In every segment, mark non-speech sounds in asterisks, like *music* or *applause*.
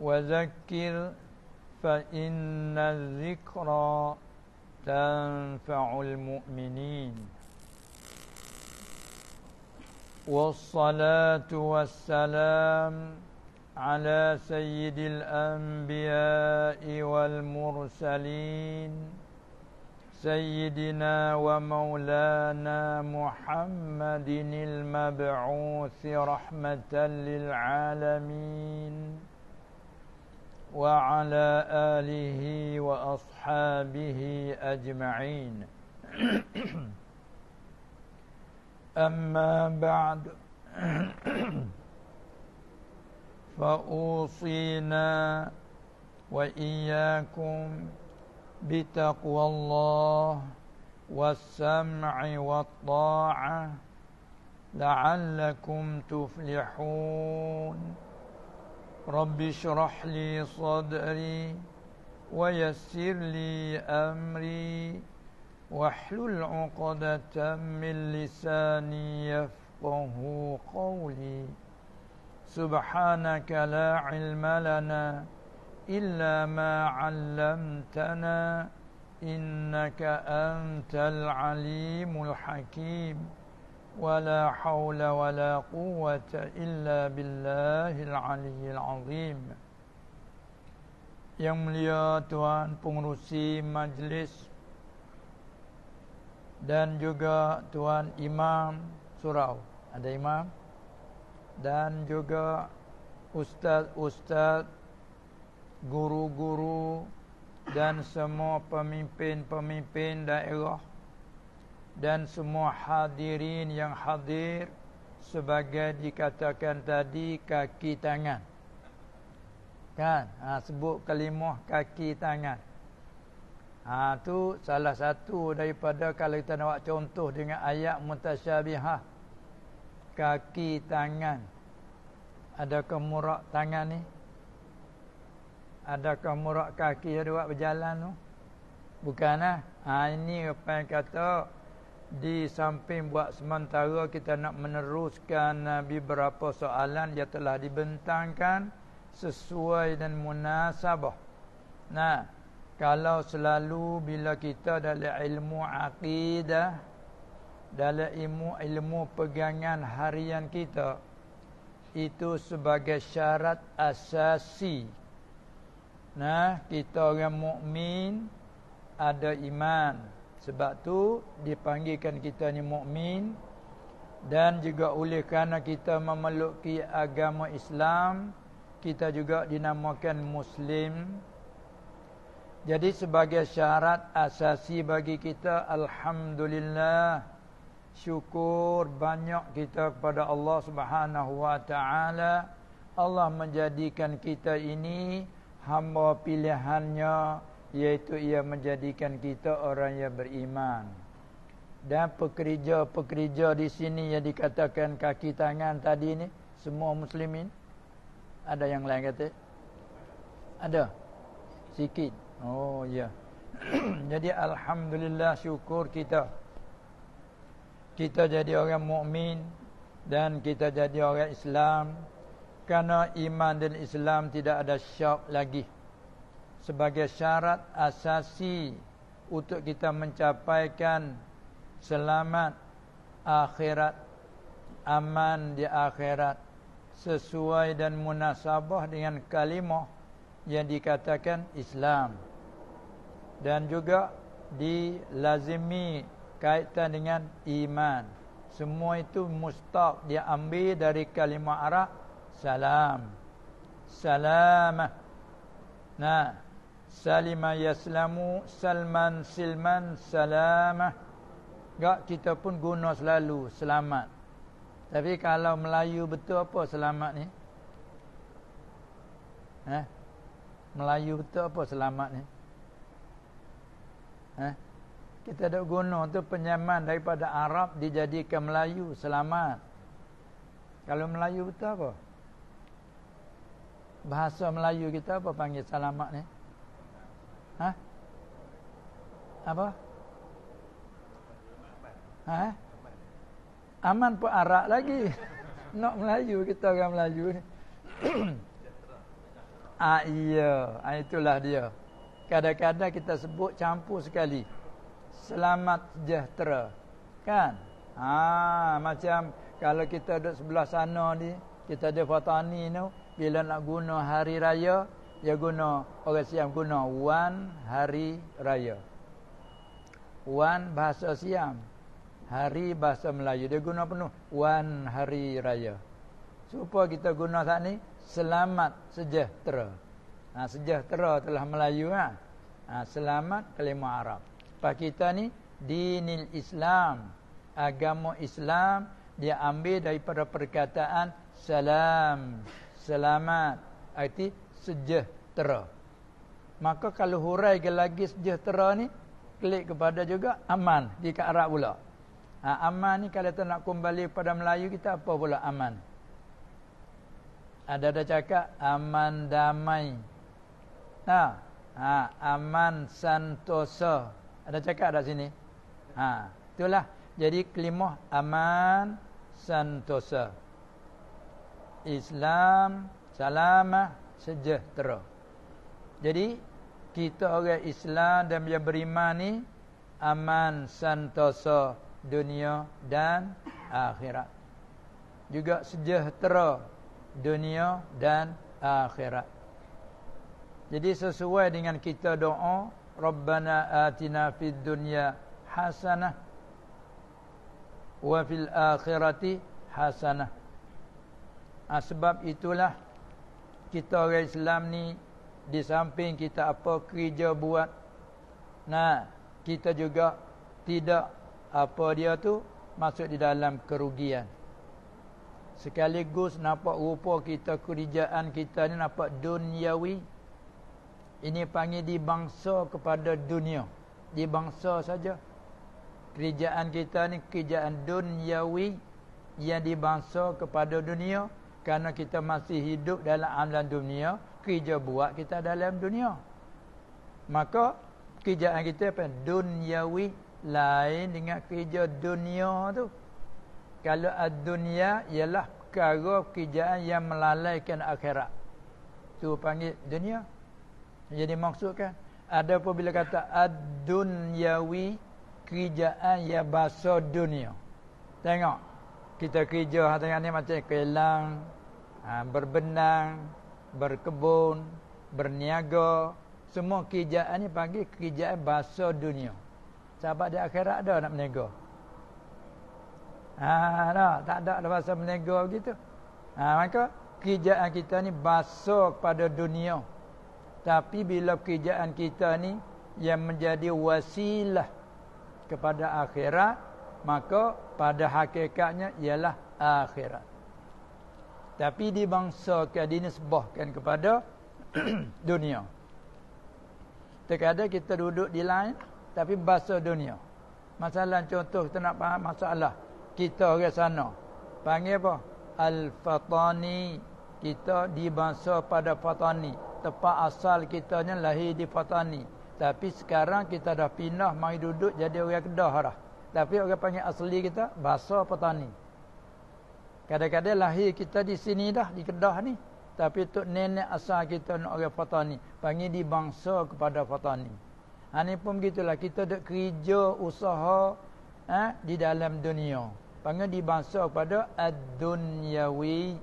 وذكر فإن الذكرى تنفع المؤمنين والصلاة والسلام على سيد الأنبياء والمرسلين سيدنا ومولانا محمد المبعوث رحمة للعالمين وعلى آله وأصحابه أجمعين *clears throat* أما بعد *clears throat* فأوصينا وإياكم بتقوى الله والسمع والطاعة لعلكم تفلحون رب اشرح لي صدري ويسر لي أمري واحلل عقدة من لساني يفقه قولي سبحانك لا علم لنا إلا ما علمتنا إنك أنت العليم الحكيم ولا حول ولا قوة إلا بالله العلي العظيم Yang Mulia Tuan Pengurusi Majlis dan juga Tuan Imam Surau ada Imam dan juga Ustaz-Ustaz guru-guru dan semua pemimpin-pemimpin daerah dan semua hadirin yang hadir sebagai dikatakan tadi kaki tangan kan ha, sebut kelimah kaki tangan ha, tu salah satu daripada kalau kita nak contoh dengan ayat mutasyabihah kaki tangan ada kemurak tangan ni ada kemurak kaki yang buat berjalan tu bukannya lah. ha, ini apa yang kata di samping buat sementara kita nak meneruskan eh, beberapa soalan yang telah dibentangkan sesuai dan munasabah. Nah, kalau selalu bila kita dalam ilmu aqidah, dalam ilmu ilmu pegangan harian kita itu sebagai syarat asasi. Nah, kita orang mukmin ada iman. Sebab tu dipanggilkan kita ni mukmin dan juga oleh kerana kita memeluki agama Islam, kita juga dinamakan muslim. Jadi sebagai syarat asasi bagi kita alhamdulillah syukur banyak kita kepada Allah Subhanahu wa taala. Allah menjadikan kita ini hamba pilihannya iaitu ia menjadikan kita orang yang beriman dan pekerja-pekerja di sini yang dikatakan kaki tangan tadi ni semua muslimin ada yang lain kata ada sikit oh ya yeah. *clears throat* jadi alhamdulillah syukur kita kita jadi orang mukmin dan kita jadi orang Islam kerana iman dan Islam tidak ada syak lagi sebagai syarat asasi untuk kita mencapaikan selamat akhirat aman di akhirat sesuai dan munasabah dengan kalimah yang dikatakan Islam dan juga dilazimi kaitan dengan iman semua itu mustaq diambil dari kalimah Arab salam salamah nah Salima yaslamu Salman silman salamah Gak kita pun guna selalu Selamat Tapi kalau Melayu betul apa selamat ni? Eh? Melayu betul apa selamat ni? Eh? Kita ada guna tu penyaman daripada Arab Dijadikan Melayu selamat Kalau Melayu betul apa? Bahasa Melayu kita apa panggil selamat ni? Eh? Ha? Apa? Ha? Aman pun Arab lagi. Nak Melayu kita orang Melayu ni. *coughs* ah iya, ah, itulah dia. Kadang-kadang kita sebut campur sekali. Selamat sejahtera. Kan? Ha, ah, macam kalau kita duduk sebelah sana ni, kita ada fatani tu, bila nak guna hari raya, dia ya guna orang Siam guna wan hari raya. Wan bahasa Siam, hari bahasa Melayu dia guna penuh wan hari raya. Supaya kita guna tak ni selamat sejahtera. Ha sejahtera telah Melayu ha. ha selamat kelima Arab. Pak kita ni dinil Islam, agama Islam dia ambil daripada perkataan salam, selamat. Arti sejahtera. Maka kalau hurai lagi sejahtera ni, klik kepada juga aman di ke Arab pula. Ha, aman ni kalau kita nak kembali kepada Melayu kita apa pula aman? Ada-ada cakap aman damai. Ha, ha, aman santosa. Ada cakap ada sini? Ha, itulah. Jadi kelimah aman santosa. Islam, salamah, sejahtera. Jadi kita orang Islam dan yang beriman ni aman santosa dunia dan akhirat. Juga sejahtera dunia dan akhirat. Jadi sesuai dengan kita doa, Rabbana atina fid dunya hasanah wa fil akhirati hasanah. Ah, sebab itulah kita orang Islam ni di samping kita apa kerja buat nah kita juga tidak apa dia tu masuk di dalam kerugian sekaligus nampak rupa kita kerjaan kita ni nampak duniawi ini panggil di dibangsa kepada dunia Di dibangsa saja kerjaan kita ni kerjaan duniawi yang dibangsa kepada dunia Karena kita masih hidup dalam alam dunia, kerja buat kita dalam dunia. Maka kerjaan kita apa? Dunyawi lain dengan kerja dunia tu. Kalau ad-dunia ialah perkara kerjaan yang melalaikan akhirat. Tu panggil dunia. Jadi maksudkan ada pun bila kata ad-dunyawi kerjaan yang bahasa dunia. Tengok, kita kerja hati ni macam kelang, ha, berbenang, berkebun, berniaga. Semua kerjaan ni panggil kerjaan bahasa dunia. Sahabat di akhirat ada nak meniaga. Ah, ha, tak, tak ada lah bahasa meniaga begitu. Ha, maka kerjaan kita ni bahasa kepada dunia. Tapi bila kerjaan kita ni yang menjadi wasilah kepada akhirat, maka pada hakikatnya ialah akhirat tapi di bangsa dibangsakan dinisbahkan kepada *clears throat* dunia terkadang kita duduk di lain tapi bahasa dunia masalah contoh kita nak faham masalah kita ke sana panggil apa al-fatani kita bangsa pada fatani tempat asal kita lahir di fatani tapi sekarang kita dah pindah mari duduk jadi orang kedah dah tapi orang panggil asli kita bahasa petani. Kadang-kadang lahir kita di sini dah di Kedah ni. Tapi tu nenek asal kita nak orang petani, panggil di bangsa kepada petani. Ha ni pun gitulah kita dak kerja usaha eh, di dalam dunia. Panggil di bangsa kepada ad-dunyawi.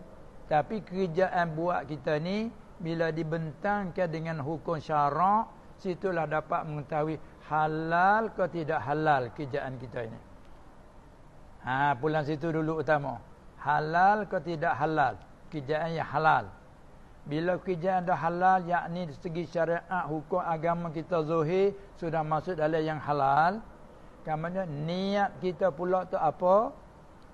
Tapi kerjaan buat kita ni bila dibentangkan dengan hukum syarak, situlah dapat mengetahui halal ke tidak halal kerjaan kita ini. Ha pulang situ dulu utama. Halal ke tidak halal kerjaan yang halal. Bila kerjaan dah halal yakni dari segi syariat hukum agama kita zahir sudah masuk dalam yang halal. Kamanya niat kita pula tu apa?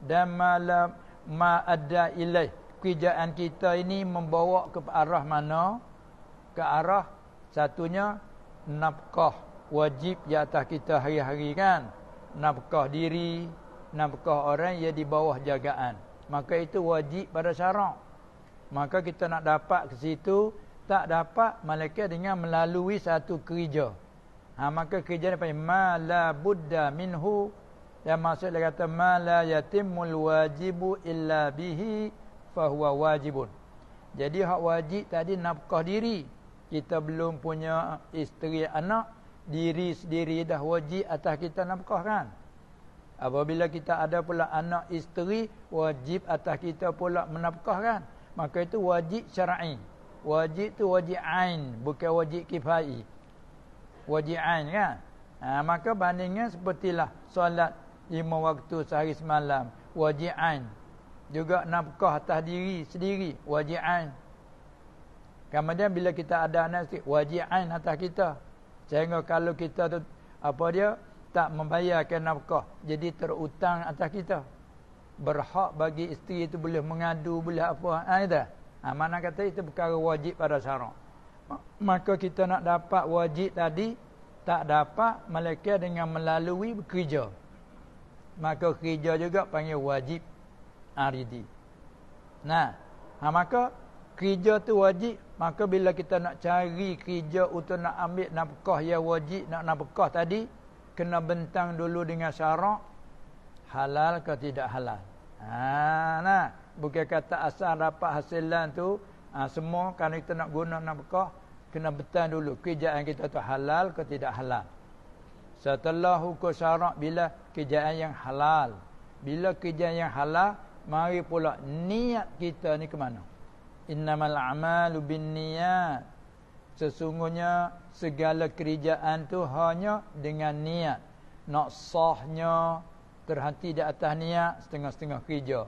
Dan malam ma ada ilaih. Kerjaan kita ini membawa ke arah mana? Ke arah satunya nafkah wajib di atas kita hari-hari kan nafkah diri nafkah orang yang di bawah jagaan maka itu wajib pada syarak maka kita nak dapat ke situ tak dapat malaikat dengan melalui satu kerja ha, maka kerja ni panggil Mala la buddha minhu yang maksud dia kata mala yatimul wajibu illa bihi fahuwa wajibun jadi hak wajib tadi nafkah diri kita belum punya isteri anak diri sendiri dah wajib atas kita nafkah kan apabila kita ada pula anak isteri wajib atas kita pula menafkah kan maka itu wajib syar'i wajib tu wajib ain bukan wajib kifai wajib ain kan ha, maka bandingnya sepertilah solat lima waktu sehari semalam wajib ain juga nafkah atas diri sendiri wajib ain kemudian bila kita ada anak isteri wajib ain atas kita Sehingga kalau kita tu apa dia tak membayarkan nafkah, jadi terutang atas kita. Berhak bagi isteri itu boleh mengadu, boleh apa. Ha itu. Ha, mana kata itu perkara wajib pada syarak. Maka kita nak dapat wajib tadi tak dapat melainkan dengan melalui bekerja. Maka kerja juga panggil wajib aridi. Ha, nah, ha, maka kerja tu wajib maka bila kita nak cari kerja untuk nak ambil nafkah yang wajib nak nafkah tadi kena bentang dulu dengan syarak halal ke tidak halal ha nah bukan kata asal dapat hasilan tu ha, semua kalau kita nak guna nafkah kena bentang dulu kerjaan kita tu halal ke tidak halal setelah hukum syarak bila kerjaan yang halal bila kerjaan yang halal mari pula niat kita ni ke mana innamal a'malu niat. sesungguhnya segala kerjaan tu hanya dengan niat nak sahnya terhati di atas niat setengah-setengah kerja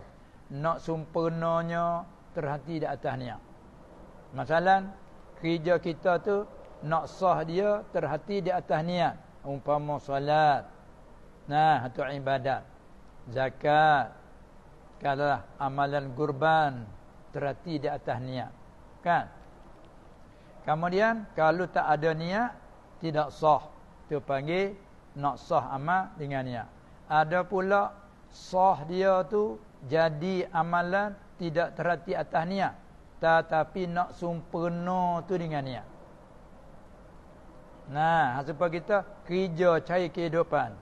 nak sempurnanya terhati di atas niat masalah kerja kita tu nak sah dia terhati di atas niat umpama salat. nah atau ibadat zakat kalau amalan kurban terhati di atas niat. Kan? Kemudian kalau tak ada niat tidak sah. Tu panggil nak sah amal dengan niat. Ada pula sah dia tu jadi amalan tidak terhati atas niat tetapi nak sempurna tu dengan niat. Nah, ha, supaya kita kerja cari kehidupan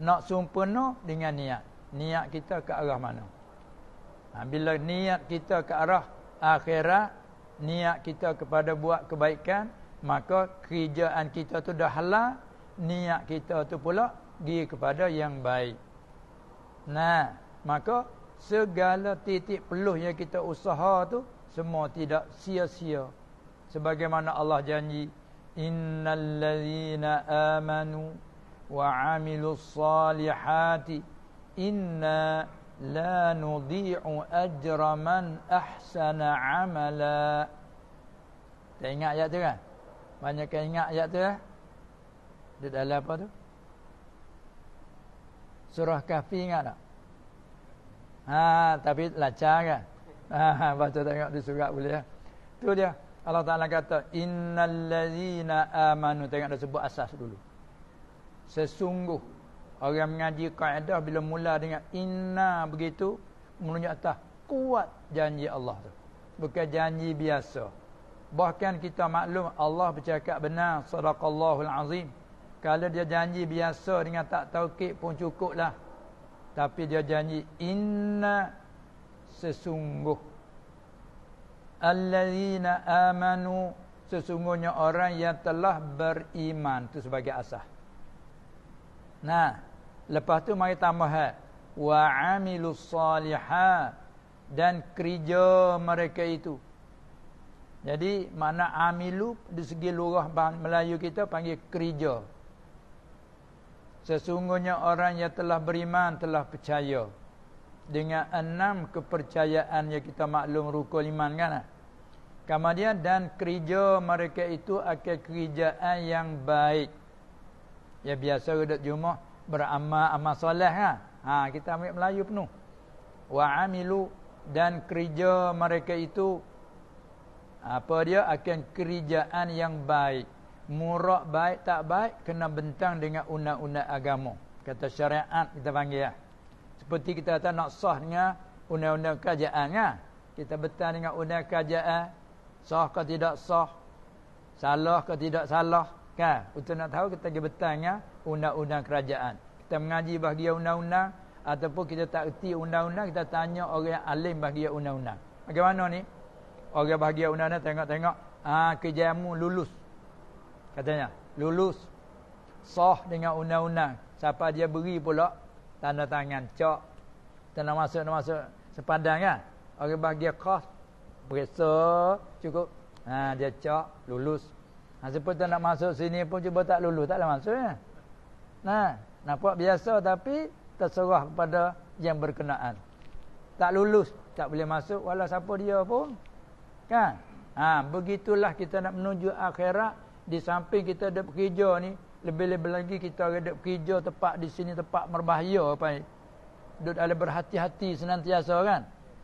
nak sempurna dengan niat. Niat kita ke arah mana? Ha, bila niat kita ke arah akhirat, niat kita kepada buat kebaikan, maka kerjaan kita tu dah halal, niat kita tu pula pergi kepada yang baik. Nah, maka segala titik peluh yang kita usaha tu semua tidak sia-sia. Sebagaimana Allah janji, innal ladzina amanu wa 'amilus salihati inna لا نضيع أجر من أحسن عملا Tak ingat ayat tu kan? Banyak yang ingat ayat tu kan? Eh? Dia dalam apa tu? Surah Kahfi ingat tak? Ha, tapi lacar kan? Ha, baca ha, tengok di surat boleh ya? Tu dia. Allah Ta'ala kata, Innal amanu. Tengok dia sebut asas dulu. Sesungguh. Orang mengaji kaedah bila mula dengan inna begitu. Menunjuk atas kuat janji Allah tu. Bukan janji biasa. Bahkan kita maklum Allah bercakap benar. Sadaqallahul azim. Kalau dia janji biasa dengan tak taukit pun cukup lah. Tapi dia janji inna sesungguh. Allazina amanu sesungguhnya orang yang telah beriman. Itu sebagai asah. Nah. Lepas tu mari tambah wa amilus salihah dan kerja mereka itu. Jadi mana amilu di segi lurah Melayu kita panggil kerja. Sesungguhnya orang yang telah beriman telah percaya dengan enam kepercayaan yang kita maklum rukun iman kan. Kemudian dan kerja mereka itu akan kerjaan yang baik. Ya biasa duduk jumaah beramal amal solehlah. Ha? ha kita ambil Melayu penuh. Wa amilu dan kerja mereka itu apa dia akan kerjaan yang baik. Murak baik tak baik kena bentang dengan undang-undang agama. Kata syariat kita panggil ya. Seperti kita kata nak sah dengan undang-undang kerajaannya. Kita bentang dengan undang kerajaan sah ke tidak sah. Salah ke tidak salah kan. Untuk nak tahu kita pergi bertanya undang-undang kerajaan. Kita mengaji bahagian undang-undang ataupun kita tak reti undang-undang, kita tanya orang yang alim bahagian undang-undang. Bagaimana ni? Orang bahagian undang-undang tengok-tengok, ah ha, kerjamu lulus. Katanya, lulus. Sah dengan undang-undang. Siapa dia beri pula tanda tangan cok. Kita nak masuk, nak masuk sepadan kan? Orang bahagian kos. Berasa cukup. Ha, dia cok, lulus. Ha, siapa nak masuk sini pun cuba tak lulus. Taklah masuk kan? Ya? Nah, nampak biasa tapi terserah kepada yang berkenaan. Tak lulus, tak boleh masuk wala siapa dia pun. Kan? Ha, begitulah kita nak menuju akhirat di samping kita ada bekerja ni, lebih-lebih lagi kita ada bekerja tempat di sini tempat berbahaya apa ni. Duduk ada berhati-hati senantiasa kan.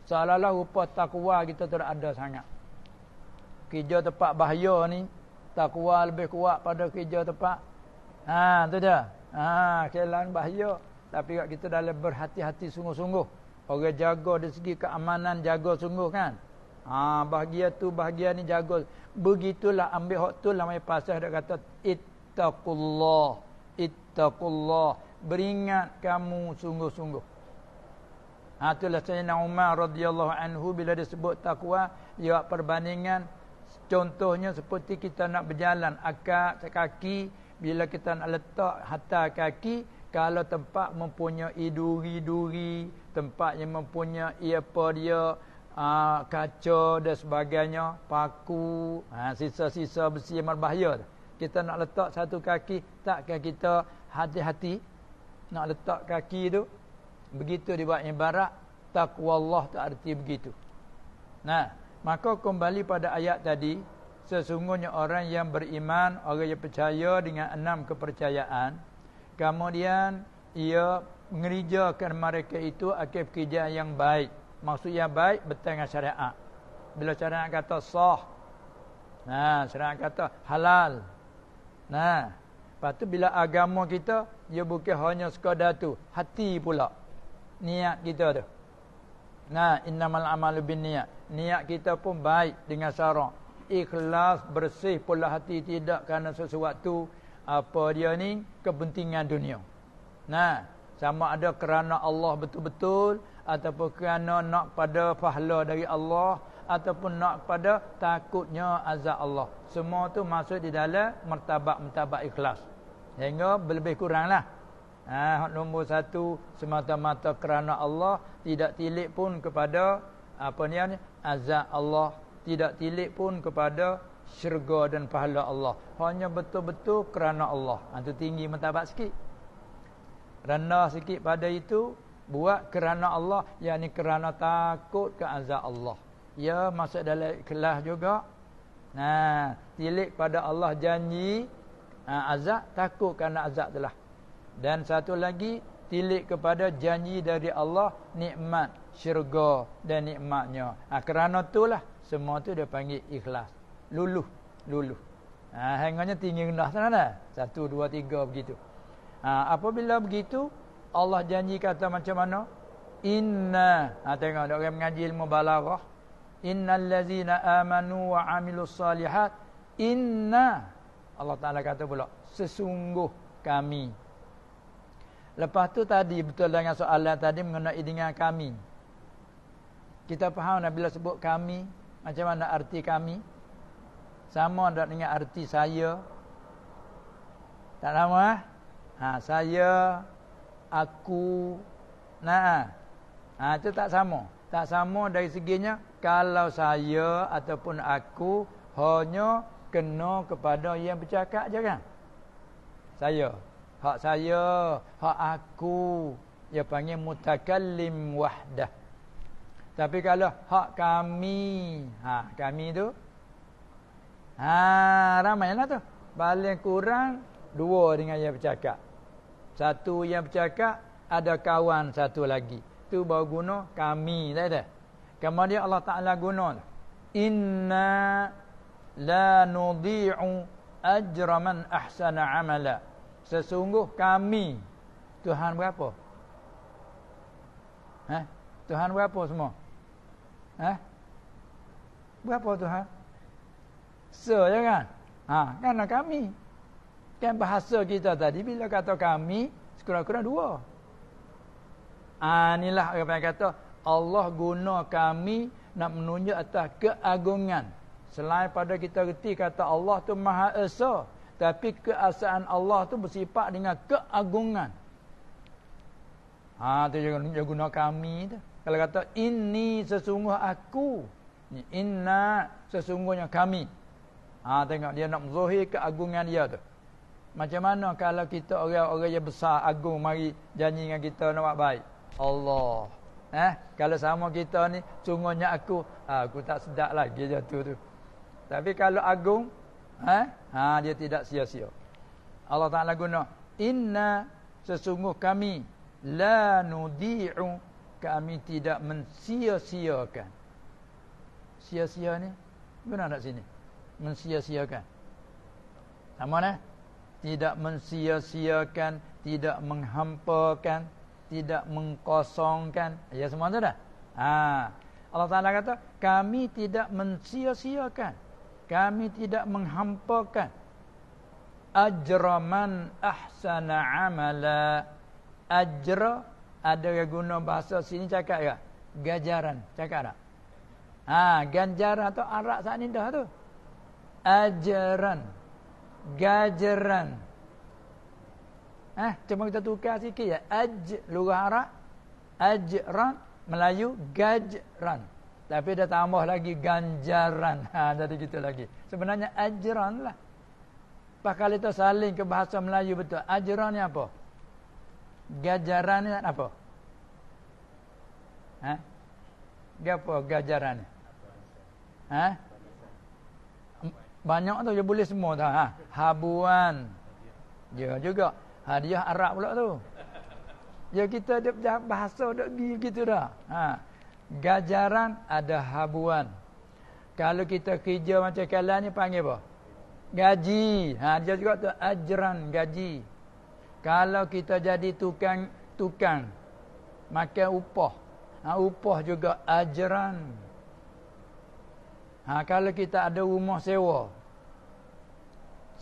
Seolah-olah rupa takwa kita tidak ada sangat. Kerja tempat bahaya ni takwa lebih kuat pada kerja tempat. Ha, tu dia. Haa, kelan bahaya. Tapi kalau kita dalam berhati-hati sungguh-sungguh. Orang jaga dari segi keamanan, jaga sungguh kan. Haa, bahagia tu, bahagia ni jaga. Begitulah ambil hak tu, Mereka pasal dia kata, Ittaqullah, Ittaqullah. Beringat kamu sungguh-sungguh. Ha, itulah Sayyidina Umar radhiyallahu anhu bila dia sebut taqwa, dia perbandingan. Contohnya seperti kita nak berjalan, akak, kaki, kaki, bila kita nak letak hata kaki kalau tempat mempunyai duri-duri tempat yang mempunyai apa dia aa, ah, kaca dan sebagainya paku ah, sisa-sisa besi yang berbahaya kita nak letak satu kaki takkan kita hati-hati nak letak kaki tu begitu dibuat ibarat takwa Allah tak arti begitu nah maka kembali pada ayat tadi Sesungguhnya orang yang beriman, orang yang percaya dengan enam kepercayaan. Kemudian ia mengerjakan mereka itu akhir kerja yang baik. Maksudnya baik bertengah syariat. Bila syariat kata sah. Nah, syariat kata halal. Nah, lepas tu bila agama kita, ia bukan hanya sekadar tu. Hati pula. Niat kita tu. Nah, innamal amalu bin niat. Niat kita pun baik dengan syarat ikhlas bersih pula hati tidak kerana sesuatu apa dia ni kepentingan dunia. Nah, sama ada kerana Allah betul-betul ataupun kerana nak pada pahala dari Allah ataupun nak pada takutnya azab Allah. Semua tu masuk di dalam martabak-martabak ikhlas. Sehingga lebih kuranglah. Ah ha, nombor satu semata-mata kerana Allah tidak tilik pun kepada apa ni azab Allah tidak tilik pun kepada syurga dan pahala Allah. Hanya betul-betul kerana Allah. Itu ha, tinggi mentabat sikit. Rendah sikit pada itu. Buat kerana Allah. Yang kerana takut ke azab Allah. Ya masuk dalam kelas juga. Nah, ha, tilik pada Allah janji nah, ha, azab takut kerana azab telah. Dan satu lagi tilik kepada janji dari Allah nikmat syurga dan nikmatnya. Ah kerana itulah semua tu dia panggil ikhlas luluh luluh ha hangganya tinggi rendah sana dah satu dua tiga begitu ha apabila begitu Allah janji kata macam mana inna ha tengok dok orang mengaji ilmu balaghah innal ladzina amanu wa amilus salihat inna Allah Taala kata pula sesungguh kami lepas tu tadi betul dengan soalan tadi mengenai dengan kami kita faham bila sebut kami macam mana arti kami Sama tak dengan arti saya Tak sama eh? ha, Saya Aku Nah ha. ha, Itu tak sama Tak sama dari seginya Kalau saya ataupun aku Hanya kena kepada yang bercakap je kan Saya Hak saya Hak aku Dia panggil mutakallim wahdah tapi kalau hak kami, ha, kami tu, ha, lah tu. Paling kurang, dua dengan yang bercakap. Satu yang bercakap, ada kawan satu lagi. Tu baru guna kami, tak ada? Kemudian Allah Ta'ala guna. Inna la nudhi'u man ahsana amala. Sesungguh kami, Tuhan berapa? Ha? Tuhan berapa semua? Eh? Berapa Tuhan? Se ya kan? Ha, kan kami. Kan bahasa kita tadi bila kata kami sekurang-kurang dua. Ah ha, inilah orang yang kata Allah guna kami nak menunjuk atas keagungan. Selain pada kita reti kata Allah tu Maha Esa, tapi keasaan Allah tu bersifat dengan keagungan. Ha tu yang guna kami tu. Kalau kata ini sesungguh aku Inna sesungguhnya kami ha, Tengok dia nak zuhir keagungan dia tu Macam mana kalau kita orang-orang yang besar agung Mari janji dengan kita nak buat baik Allah Eh, kalau sama kita ni sungguhnya aku ha, aku tak sedap lagi jatuh tu. Tapi kalau agung eh ha dia tidak sia-sia. Allah Taala guna inna sesungguh kami la nudi'u kami tidak mensia-siakan. Sia-sia ni guna nak sini? Mensia-siakan. Sama nah? Tidak mensia-siakan, tidak menghampakan, tidak mengkosongkan. Ya semua tu dah. Ha. Allah Taala kata, kami tidak mensia-siakan. Kami tidak menghampakan. Ajraman ahsana amala. Ajra ada yang guna bahasa sini cakap ke? Ya? Gajaran. Cakap tak? Ha, ganjaran atau arak saat ini dah tu. Ajaran. Gajaran. Eh, ha, cuma kita tukar sikit ya. Aj, lurah arak. Ajran. Melayu. gajaran, Tapi dah tambah lagi ganjaran. Ha, jadi gitu lagi. Sebenarnya ajaran lah. Pakal itu saling ke bahasa Melayu betul. ajaran ni Apa? gajaran ni apa? Ha? Dia apa gajaran ni? Ha? Banyak tu je boleh semua tu. Ha? Habuan. Ya juga. Hadiah Arab pula tu. Ya kita ada bahasa dak gitu gitu dah. Ha. Gajaran ada habuan. Kalau kita kerja macam kalian ni panggil apa? Gaji. Ha dia juga tu ajran gaji. Kalau kita jadi tukang tukang makan upah. Ha upah juga ajaran. Ha kalau kita ada rumah sewa.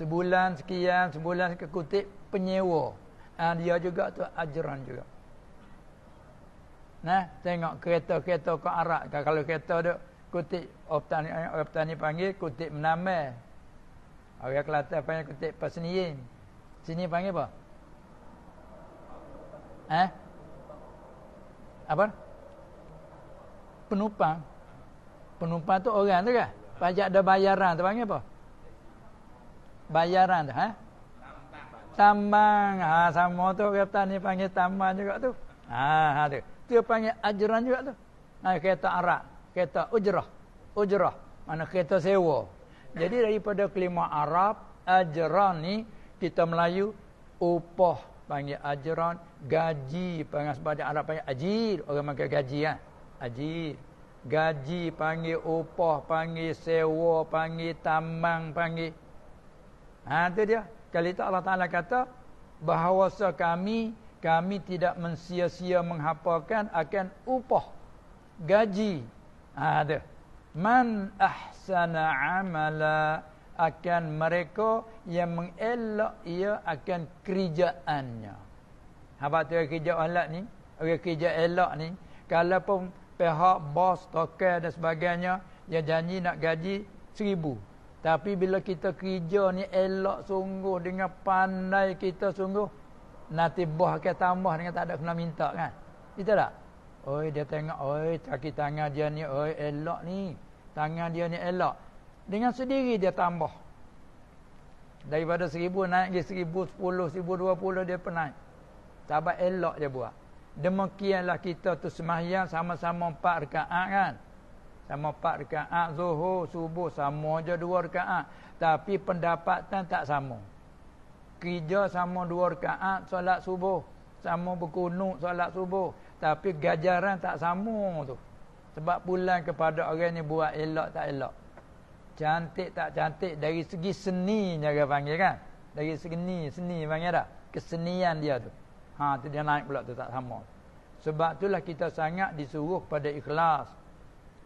Sebulan sekian, sebulan kekutip penyewa. Ha dia juga tu ajaran juga. Nah, tengok kereta-kereta ke arah kalau kereta duk kutik, optani optani panggil kutip menamai. Orang Kelantan panggil kutik pasniin. Sini panggil apa? Eh? Apa? Penumpang. Penumpang tu orang tu kan? Pajak ada bayaran tu panggil apa? Bayaran tu. Ha? Eh? Tambang. Ha, sama tu kereta ni panggil tambang juga tu. Ha, ha tu. Tu panggil ajaran juga tu. Ha, kereta arak Kereta ujrah. Ujrah. Mana kereta sewa. Jadi daripada kelima Arab, ajaran ni kita Melayu upah panggil ajaran gaji panggil sebab dia Arab panggil ajir orang makan gaji ah ha? ajir gaji panggil upah panggil sewa panggil tambang panggil ha tu dia kali tu Allah Taala kata bahawasa kami kami tidak mensia-sia menghapakan akan upah gaji ha tu man ahsana amala akan mereka yang mengelak ia akan kerjaannya apa tu kerja alat ni? Kerja elak ni. Kalau pun pihak, bos, toker dan sebagainya. Dia janji nak gaji seribu. Tapi bila kita kerja ni elak sungguh dengan pandai kita sungguh. Nanti bos akan tambah dengan tak ada kena minta kan. Itu tak? Oi dia tengok, oi kaki tangan dia ni oi elak ni. Tangan dia ni elak. Dengan sendiri dia tambah. Daripada seribu naik ke seribu, sepuluh, seribu, dua puluh dia pernah naik. Sahabat elok je buat. Demikianlah kita tu semahyang sama-sama empat rekaat kan. Sama empat rekaat zuhur, subuh. Sama je dua rekaat. Tapi pendapatan tak sama. Kerja sama dua rekaat solat subuh. Sama berkunut solat subuh. Tapi gajaran tak sama tu. Sebab pulang kepada orang ni buat elok tak elok. Cantik tak cantik dari segi seninya dia panggil kan. Dari segi seni, seni panggil tak? Kesenian dia tu ha, dia naik pula tu tak sama sebab itulah kita sangat disuruh pada ikhlas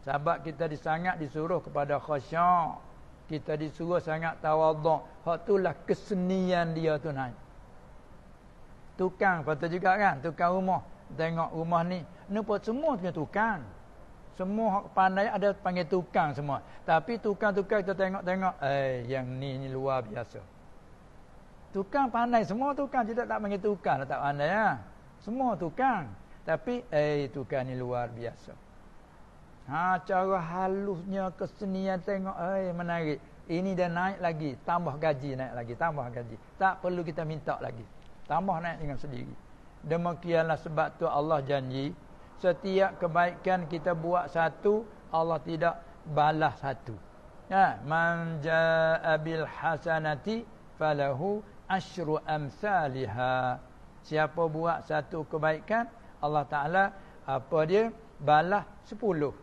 sebab kita sangat disuruh kepada khasyak kita disuruh sangat tawaduk hak itulah kesenian dia tu naik tukang patut juga kan tukang rumah tengok rumah ni nampak semua punya tukang semua hak pandai ada panggil tukang semua tapi tukang-tukang kita tengok-tengok eh yang ni ni luar biasa Tukang pandai semua tukang kita tak panggil tukang tak pandai ya. Semua tukang tapi eh tukang ni luar biasa. Ha cara halusnya kesenian tengok eh menarik. Ini dah naik lagi, tambah gaji naik lagi, tambah gaji. Tak perlu kita minta lagi. Tambah naik dengan sendiri. Demikianlah sebab tu Allah janji setiap kebaikan kita buat satu, Allah tidak balas satu. Ya, man bil hasanati falahu asyru amsalha siapa buat satu kebaikan Allah taala apa dia balas sepuluh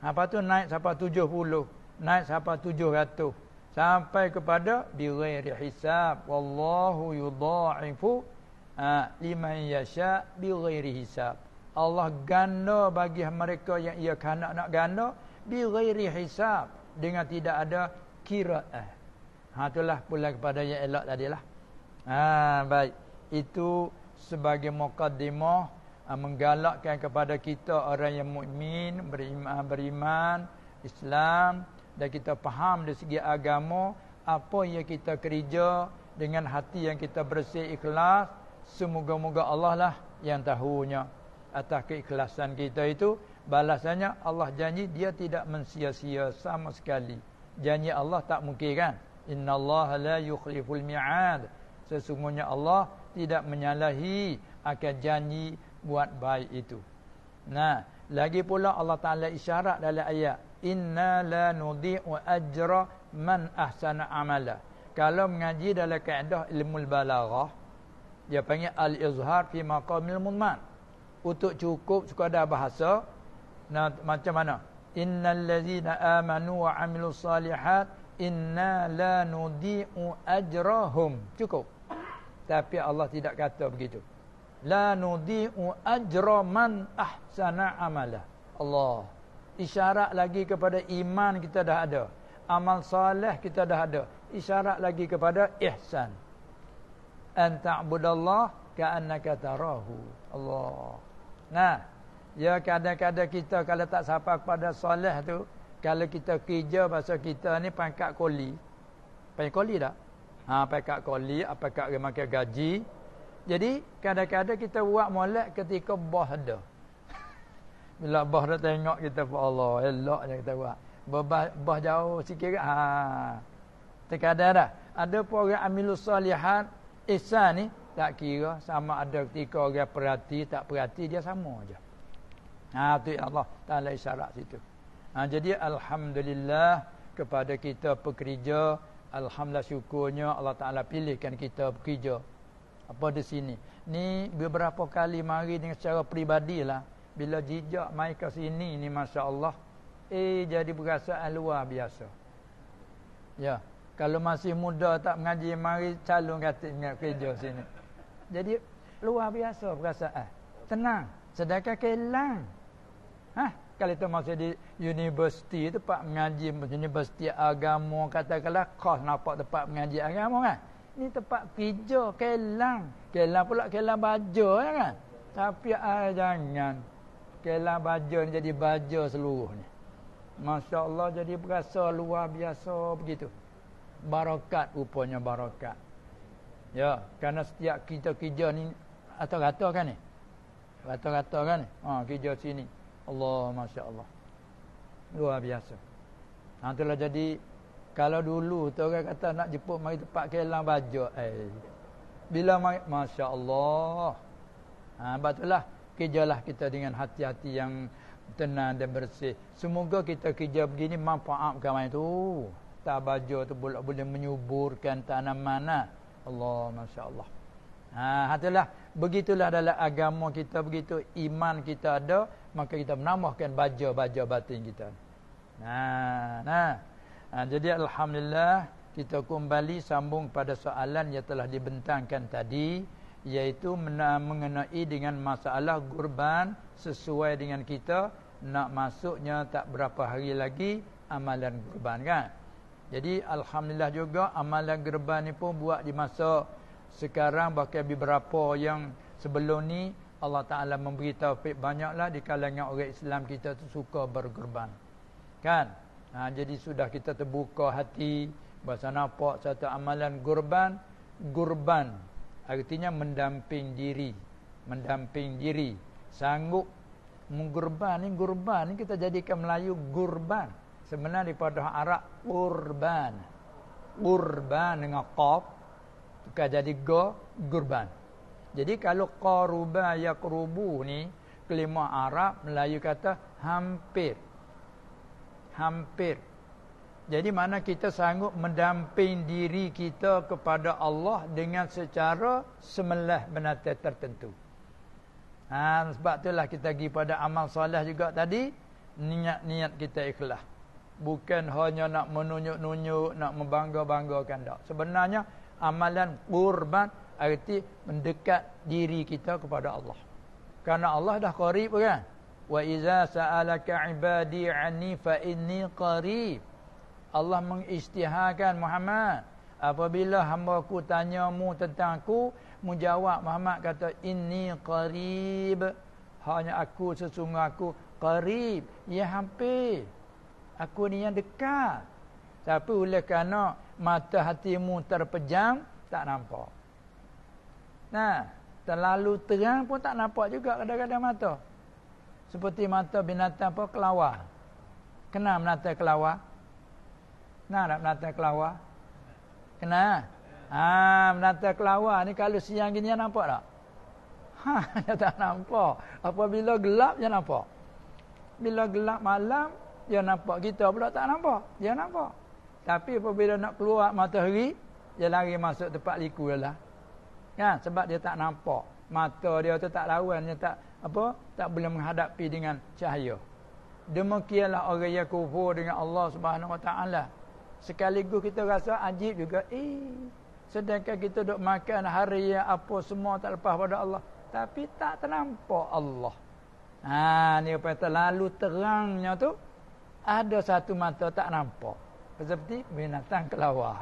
apa tu naik sampai tujuh puluh naik sampai tujuh ratus sampai kepada bi ghairi hisab wallahu yudha'ifu ha, liman yasha bi hisab Allah ganda bagi mereka yang ia kanak nak ganda bi ghairi hisab dengan tidak ada kiraah ha itulah pula kepada yang elok tadilah Ha baik. Itu sebagai muqaddimah ha, menggalakkan kepada kita orang yang mukmin, beriman, beriman, Islam dan kita faham dari segi agama apa yang kita kerja dengan hati yang kita bersih ikhlas, semoga-moga Allah lah yang tahunya atas keikhlasan kita itu balasannya Allah janji dia tidak mensia-sia sama sekali. Janji Allah tak mungkin kan? Inna Allah la yukhliful mi'ad sesungguhnya Allah tidak menyalahi akan janji buat baik itu. Nah, lagi pula Allah Taala isyarat dalam ayat, "Inna la nudhi'u ajra man ahsana amala." Kalau mengaji dalam kaedah ilmu balaghah, dia panggil al-izhar fi maqamil mumman. Untuk cukup sekadar bahasa, nah macam mana? Innal ladzina amanu wa 'amilus salihat inna la nudiu ajrahum. Cukup tapi Allah tidak kata begitu la nudiu ajra man ahsana amala Allah isyarat lagi kepada iman kita dah ada amal soleh kita dah ada isyarat lagi kepada ihsan an ta'budallah ka'annaka tarahu Allah nah ya kadang-kadang kita kalau tak sampai kepada soleh tu kalau kita kerja bahasa kita ni pangkat koli pangkat koli tak ha, pakat koli, pakat makan gaji. Jadi, kadang-kadang kita buat molek ketika bah dah. *laughs* Bila bah dah tengok kita, ya Allah, elok je kita buat. Bah, bah jauh sikit, ha. terkadang dah. Ada pun orang amilus salihan, Ihsan ni, tak kira sama ada ketika orang perhati, tak perhati, dia sama je. Ha, tu ya Allah, tak ada isyarat situ. Ha, jadi, Alhamdulillah, kepada kita pekerja, Alhamdulillah syukurnya Allah Ta'ala pilihkan kita bekerja apa di sini. Ni beberapa kali mari dengan secara lah Bila jejak mai ke sini ni Masya Allah. Eh jadi berasa luar biasa. Ya. Kalau masih muda tak mengaji mari calon kata ingat kerja sini. Jadi luar biasa perasaan. Tenang. Sedangkan kehilangan kalau itu masa di universiti tempat mengaji universiti agama katakanlah kos nampak tempat mengaji agama kan ni tempat kerja kelang kelang pula kelang baja ya kan tapi ah, jangan kelang baju ni jadi baju seluruhnya Masya Allah jadi berasa luar biasa begitu barakat rupanya barakat ya kerana setiap kita kerja ni atau rata kan ni rata-rata kan ni ha, kerja sini Allah Masya Allah Luar biasa Nah ha, itulah jadi Kalau dulu tu orang kata nak jemput mari tempat kelang baju eh. Bila mari Masya Allah ha, Sebab itulah Kerjalah kita dengan hati-hati yang Tenang dan bersih Semoga kita kerja begini manfaatkan main tu Tak baju tu boleh, boleh menyuburkan tanah mana eh. Allah Masya Allah Ha, itulah Begitulah dalam agama kita Begitu iman kita ada maka kita menambahkan baja-baja batin kita. Nah, nah. nah jadi alhamdulillah kita kembali sambung pada soalan yang telah dibentangkan tadi iaitu mengenai dengan masalah kurban sesuai dengan kita nak masuknya tak berapa hari lagi amalan kurban kan. Jadi alhamdulillah juga amalan kurban ni pun buat di masa sekarang bahkan beberapa yang sebelum ni Allah Ta'ala memberi taufik banyaklah di kalangan orang Islam kita tu suka bergerban. Kan? Ha, jadi sudah kita terbuka hati. Bahasa nampak satu amalan gurban. Gurban. Artinya mendamping diri. Mendamping diri. Sanggup. Gurban ni, gurban ni kita jadikan Melayu gurban. Sebenarnya daripada Arab, urban. Urban dengan qaf. Tukar jadi go, gurban. Jadi kalau qaruba yaqrubu ni kelima Arab Melayu kata hampir. Hampir. Jadi mana kita sanggup mendamping diri kita kepada Allah dengan secara semelah menata tertentu. Ha, sebab itulah kita pergi pada amal salah juga tadi. Niat-niat kita ikhlas. Bukan hanya nak menunjuk-nunjuk, nak membangga-banggakan. Sebenarnya amalan kurban Arti mendekat diri kita kepada Allah. Karena Allah dah qarib kan? Wa iza sa'alaka 'ibadi 'anni fa inni qarib. Allah mengisytiharkan Muhammad, apabila hamba-ku tanyamu tentang aku, menjawab Muhammad kata inni qarib. Hanya aku sesungguh aku qarib, ya hampir. Aku ni yang dekat. Tapi oleh kerana mata hatimu terpejam, tak nampak. Nah, terlalu terang pun tak nampak juga kadang-kadang mata. Seperti mata binatang apa kelawar. Kenal binatang kelawar? Kenal tak binatang kelawar? Kenal. Ha, binatang kelawar ni kalau siang gini nampak tak? Ha, *laughs* dia tak nampak. Apabila gelap dia nampak. Bila gelap malam dia nampak. Kita pula tak nampak. Dia nampak. Tapi apabila nak keluar matahari, dia lari masuk tempat liku lah. Ya sebab dia tak nampak mata dia tu tak lawan dia tak apa tak boleh menghadapi dengan cahaya demikianlah orang yang kufur dengan Allah Subhanahu Wa Taala sekaligus kita rasa ajib juga eh sedangkan kita duk makan hari yang apa semua tak lepas pada Allah tapi tak ternampak Allah ha ni apa terlalu terangnya tu ada satu mata tak nampak seperti binatang kelawar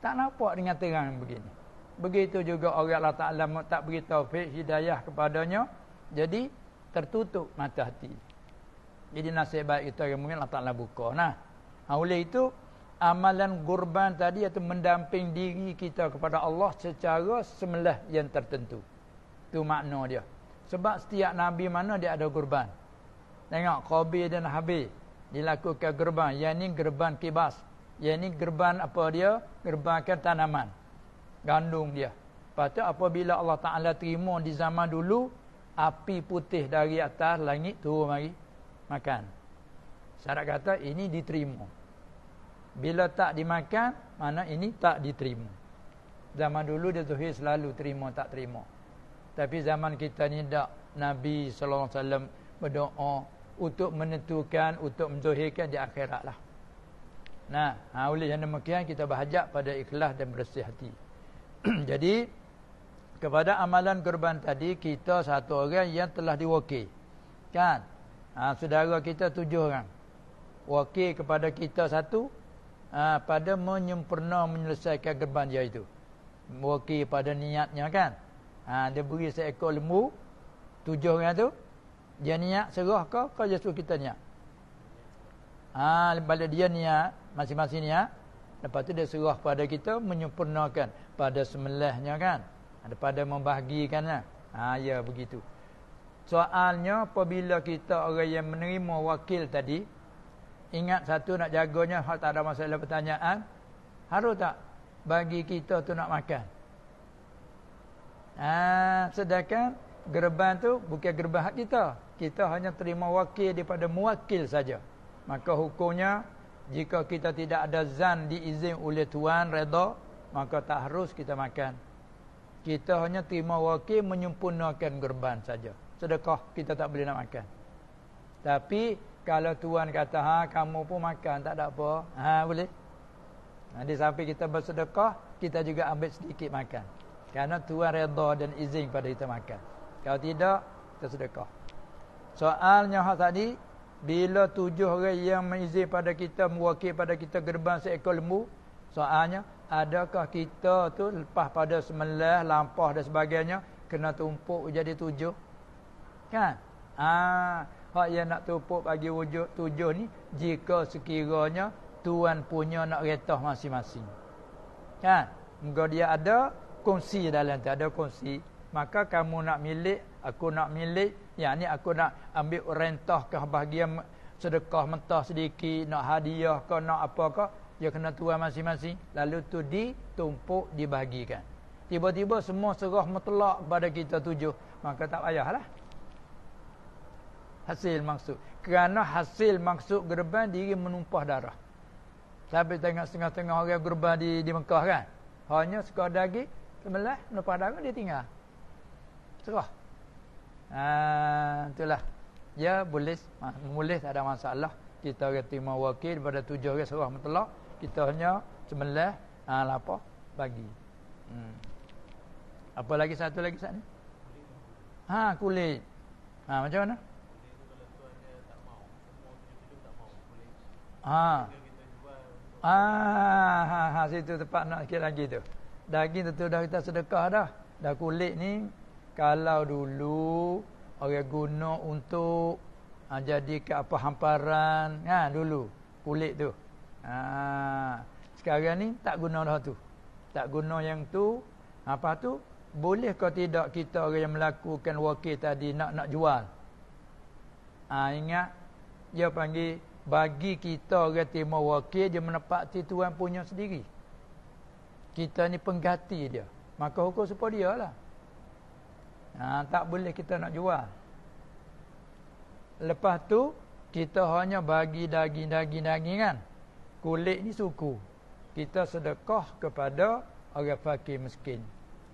tak nampak dengan terang begini Begitu juga orang Allah Ta'ala tak beri taufik hidayah kepadanya. Jadi tertutup mata hati. Jadi nasib baik itu yang mungkin Allah Ta'ala buka. Nah, ha, oleh itu amalan gurban tadi atau mendamping diri kita kepada Allah secara semelah yang tertentu. Itu makna dia. Sebab setiap Nabi mana dia ada gurban. Tengok Qabi dan Habib dilakukan gerban. Yang ini gerban kibas. Yang ini gerban apa dia? Gerbankan tanaman. Gandung dia. Patut apabila Allah Taala terima di zaman dulu api putih dari atas langit tu mari makan. Syarat kata ini diterima. Bila tak dimakan, mana ini tak diterima. Zaman dulu dia zuhir selalu terima tak terima. Tapi zaman kita ni dak Nabi sallallahu alaihi wasallam berdoa untuk menentukan untuk menzuhirkan di akhirat lah. Nah, ha, oleh yang demikian kita berhajat pada ikhlas dan bersih hati. *clears throat* Jadi kepada amalan kurban tadi kita satu orang yang telah diwakil. Kan? Ha, saudara kita tujuh orang. Wakil kepada kita satu ha, pada menyempurna menyelesaikan kurban dia itu. Wakil pada niatnya kan? Ha, dia beri seekor lembu tujuh orang tu. Dia niat serah kau kau Yesus kita niat. Ha, balik dia niat masing-masing niat. Lepas tu dia serah pada kita menyempurnakan pada semelahnya kan pada daripada membahagikannya ha ya begitu soalnya apabila kita orang yang menerima wakil tadi ingat satu nak jaganya hal tak ada masalah pertanyaan harus tak bagi kita tu nak makan ha sedangkan gerban tu bukan gerban hak kita kita hanya terima wakil daripada muwakil saja maka hukumnya jika kita tidak ada zan diizin oleh tuan redha maka tak harus kita makan. Kita hanya terima wakil menyempurnakan gerban saja. Sedekah kita tak boleh nak makan. Tapi kalau tuan kata ha kamu pun makan tak ada apa. Ha boleh. Nanti sampai kita bersedekah, kita juga ambil sedikit makan. Karena tuan redha dan izin pada kita makan. Kalau tidak, kita sedekah. Soalnya hak tadi, bila tujuh orang yang mengizin pada kita, mewakil pada kita gerban seekor lembu, soalnya adakah kita tu lepas pada semelah, lampah dan sebagainya kena tumpuk jadi tujuh? Kan? Ah, hak yang nak tumpuk bagi wujud tujuh ni jika sekiranya tuan punya nak retah masing-masing. Kan? Engkau dia ada kongsi dalam tu, ada kongsi. Maka kamu nak milik, aku nak milik, yang ni aku nak ambil rentah ke bahagian sedekah mentah sedikit, nak hadiah ke, nak apa ke, dia kena tuan masing-masing lalu tu ditumpuk dibahagikan tiba-tiba semua serah mutlak kepada kita tujuh maka tak payahlah hasil maksud kerana hasil maksud gerban diri menumpah darah tapi tengah setengah-tengah orang gerban di di Mekah kan hanya sekadar lagi semelah menumpah darah dia tinggal serah ha, itulah ya boleh boleh tak ada masalah kita terima wakil daripada tujuh orang serah mutlak kita hanya cemelah ah ha, apa bagi hmm. apa lagi satu lagi sat ni ha kulit ha macam mana ha ha ha, ha situ tepat nak sikit lagi tu daging tu dah kita sedekah dah dah kulit ni kalau dulu orang guna untuk ha, jadi ke apa hamparan kan ha, dulu kulit tu Ha, sekarang ni tak guna dah tu. Tak guna yang tu. Apa tu? Boleh ke tidak kita orang yang melakukan wakil tadi nak nak jual? Ha, ingat dia panggil bagi kita orang timur wakil dia menepati tuan punya sendiri. Kita ni pengganti dia. Maka hukum supaya dia lah. Ha, tak boleh kita nak jual. Lepas tu kita hanya bagi daging-daging-daging kan kulit ni suku. Kita sedekah kepada orang fakir miskin.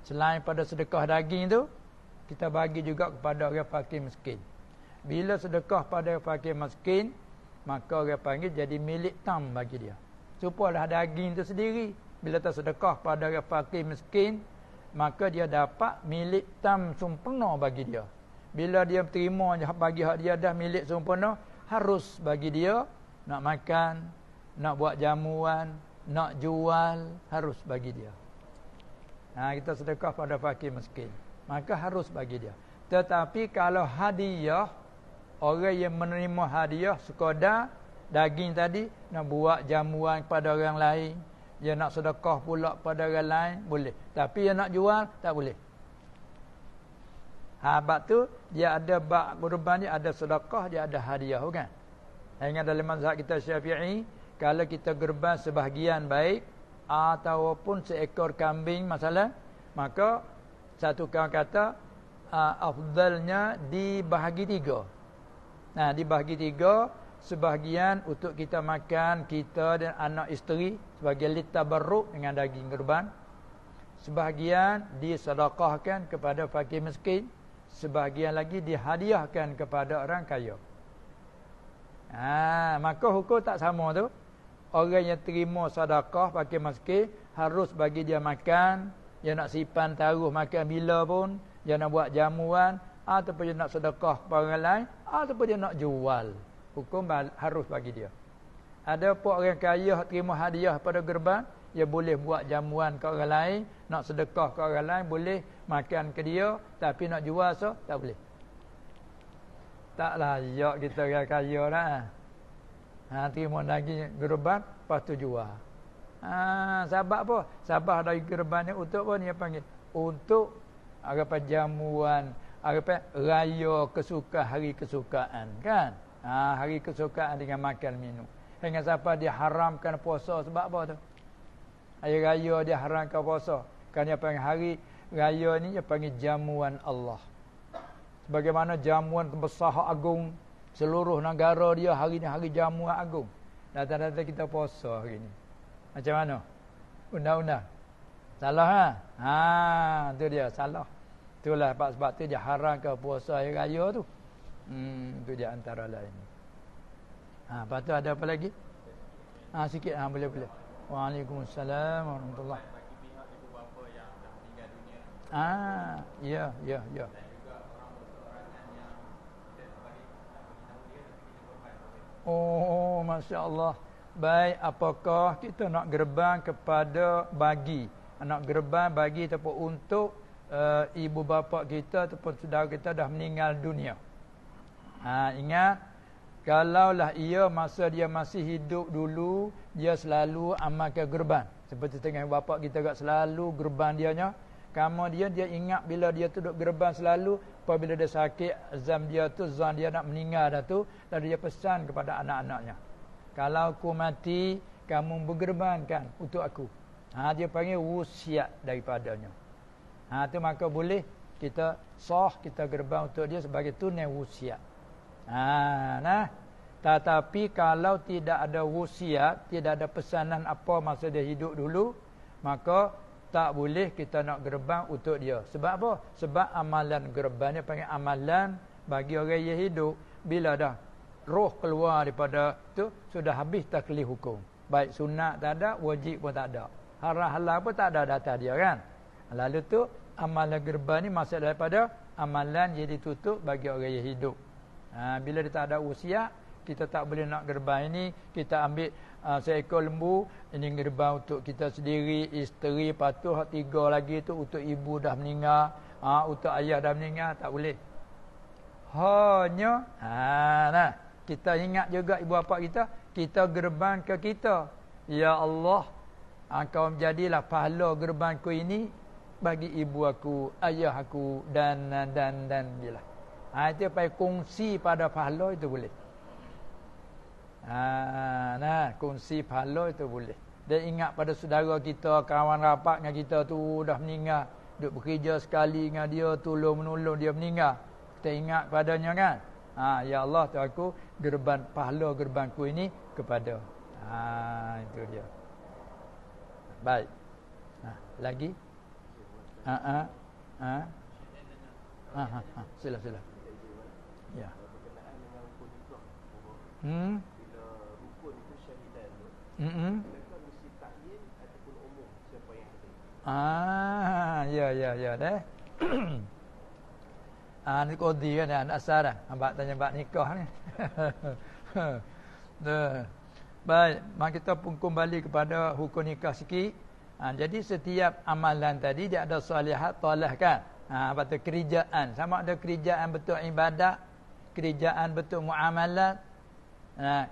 Selain pada sedekah daging tu, kita bagi juga kepada orang fakir miskin. Bila sedekah pada orang fakir miskin, maka orang panggil jadi milik tam bagi dia. Supalah daging tu sendiri. Bila tak sedekah pada orang fakir miskin, maka dia dapat milik tam sempurna bagi dia. Bila dia terima bagi hak dia dah milik sempurna, harus bagi dia nak makan, nak buat jamuan, nak jual, harus bagi dia. Nah, kita sedekah pada fakir miskin. Maka harus bagi dia. Tetapi kalau hadiah, orang yang menerima hadiah sekadar daging tadi, nak buat jamuan kepada orang lain, dia nak sedekah pula kepada orang lain, boleh. Tapi yang nak jual, tak boleh. Habat tu, dia ada bak kurban ni, ada sedekah, dia ada hadiah, bukan? Saya ingat dalam mazhab kita syafi'i, kalau kita gerbas sebahagian baik ataupun seekor kambing masalah maka satu kawan kata uh, afdalnya dibahagi tiga nah dibahagi tiga sebahagian untuk kita makan kita dan anak isteri sebagai lita litabarruk dengan daging gerban sebahagian disedekahkan kepada fakir miskin sebahagian lagi dihadiahkan kepada orang kaya ah ha, maka hukum tak sama tu orang yang terima sedekah pakai masjid harus bagi dia makan dia nak simpan taruh makan bila pun dia nak buat jamuan ataupun dia nak sedekah kepada orang lain ataupun dia nak jual hukum harus bagi dia ada pun orang kaya terima hadiah pada gerbang, dia boleh buat jamuan ke orang lain nak sedekah ke orang lain boleh makan ke dia tapi nak jual so tak boleh tak layak kita orang kaya lah eh. Ha timo lagi gerban lepas tu jual. Ha sebab apa? Sabah dari gerban ni untuk apa dia panggil? Untuk apa jamuan, apa raya kesuka hari kesukaan kan? Ha hari kesukaan dengan makan minum. Dengan siapa haramkan puasa sebab apa tu? Hari raya diharamkan puasa. Kan dia panggil hari raya ni dia panggil jamuan Allah. Bagaimana jamuan besar agung Seluruh negara dia hari ni hari jamuah agung. Datang-datang kita puasa hari ni. Macam mana? Undang-undang. Salah ha? Ha, tu dia salah. Itulah sebab sebab tu dia haram ke puasa hari raya tu. Hmm, tu dia antara lain. Ha, lepas ada apa lagi? Ha, sikit ha, boleh boleh. Waalaikumsalam warahmatullahi. Ah, ya, ya, ya. Oh, Masya Allah. Baik, apakah kita nak gerbang kepada bagi? Nak gerbang bagi ataupun untuk uh, ibu bapa kita ataupun saudara kita dah meninggal dunia. Ha, ingat, kalaulah ia masa dia masih hidup dulu, dia selalu amalkan gerbang. Seperti tengah bapa kita kat selalu gerbang dianya. Kamu dia, dia ingat bila dia duduk gerbang selalu, apabila dia sakit azam dia tu zon dia nak meninggal dah tu lalu dia pesan kepada anak-anaknya kalau aku mati kamu bergerbangkan untuk aku ha dia panggil wasiat daripadanya ha tu maka boleh kita sah kita gerbang untuk dia sebagai tunai wasiat ha nah tetapi kalau tidak ada wasiat tidak ada pesanan apa masa dia hidup dulu maka tak boleh kita nak gerbang untuk dia. Sebab apa? Sebab amalan gerbang dia panggil amalan bagi orang yang hidup. Bila dah roh keluar daripada tu sudah habis taklih hukum. Baik sunat tak ada, wajib pun tak ada. Harah-halah pun tak ada data dia kan. Lalu tu amalan gerbang ni masuk daripada amalan yang ditutup bagi orang yang hidup. Ha, bila dia tak ada usia, kita tak boleh nak gerbang ini, kita ambil uh, ah, seekor lembu ini gerbang untuk kita sendiri isteri patuh tiga lagi tu untuk ibu dah meninggal ah uh, untuk ayah dah meninggal tak boleh hanya ha nah kita ingat juga ibu bapa kita kita gerbang ke kita ya Allah engkau ha, jadilah pahala gerbangku ini bagi ibu aku ayah aku dan dan dan bila ha itu pai kongsi pada pahala itu boleh Ah, nah kongsi pahala itu boleh. Dia ingat pada saudara kita, kawan rapat dengan kita tu dah meninggal, duk bekerja sekali dengan dia, tolong-menolong dia meninggal. Kita ingat padanya kan? Ha, ya Allah tu aku gerban pahala gerbanku ini kepada. Ha, itu dia. Baik. Ha, lagi? Ha ha. Ha. Ha ha. Sila sila. Ya. Hmm. Mm Ah, ya ya ya deh. *coughs* ah, ni kodi kan ya, nak asar dah. Ambak tanya abang nikah ni. *laughs* Dah. Baik, mak kita pun kembali kepada hukum nikah sikit. Ha, jadi setiap amalan tadi dia ada solihat talah kan. Ha, apa tu kerjaan? Sama ada kerjaan betul ibadat, kerjaan betul muamalat. ha,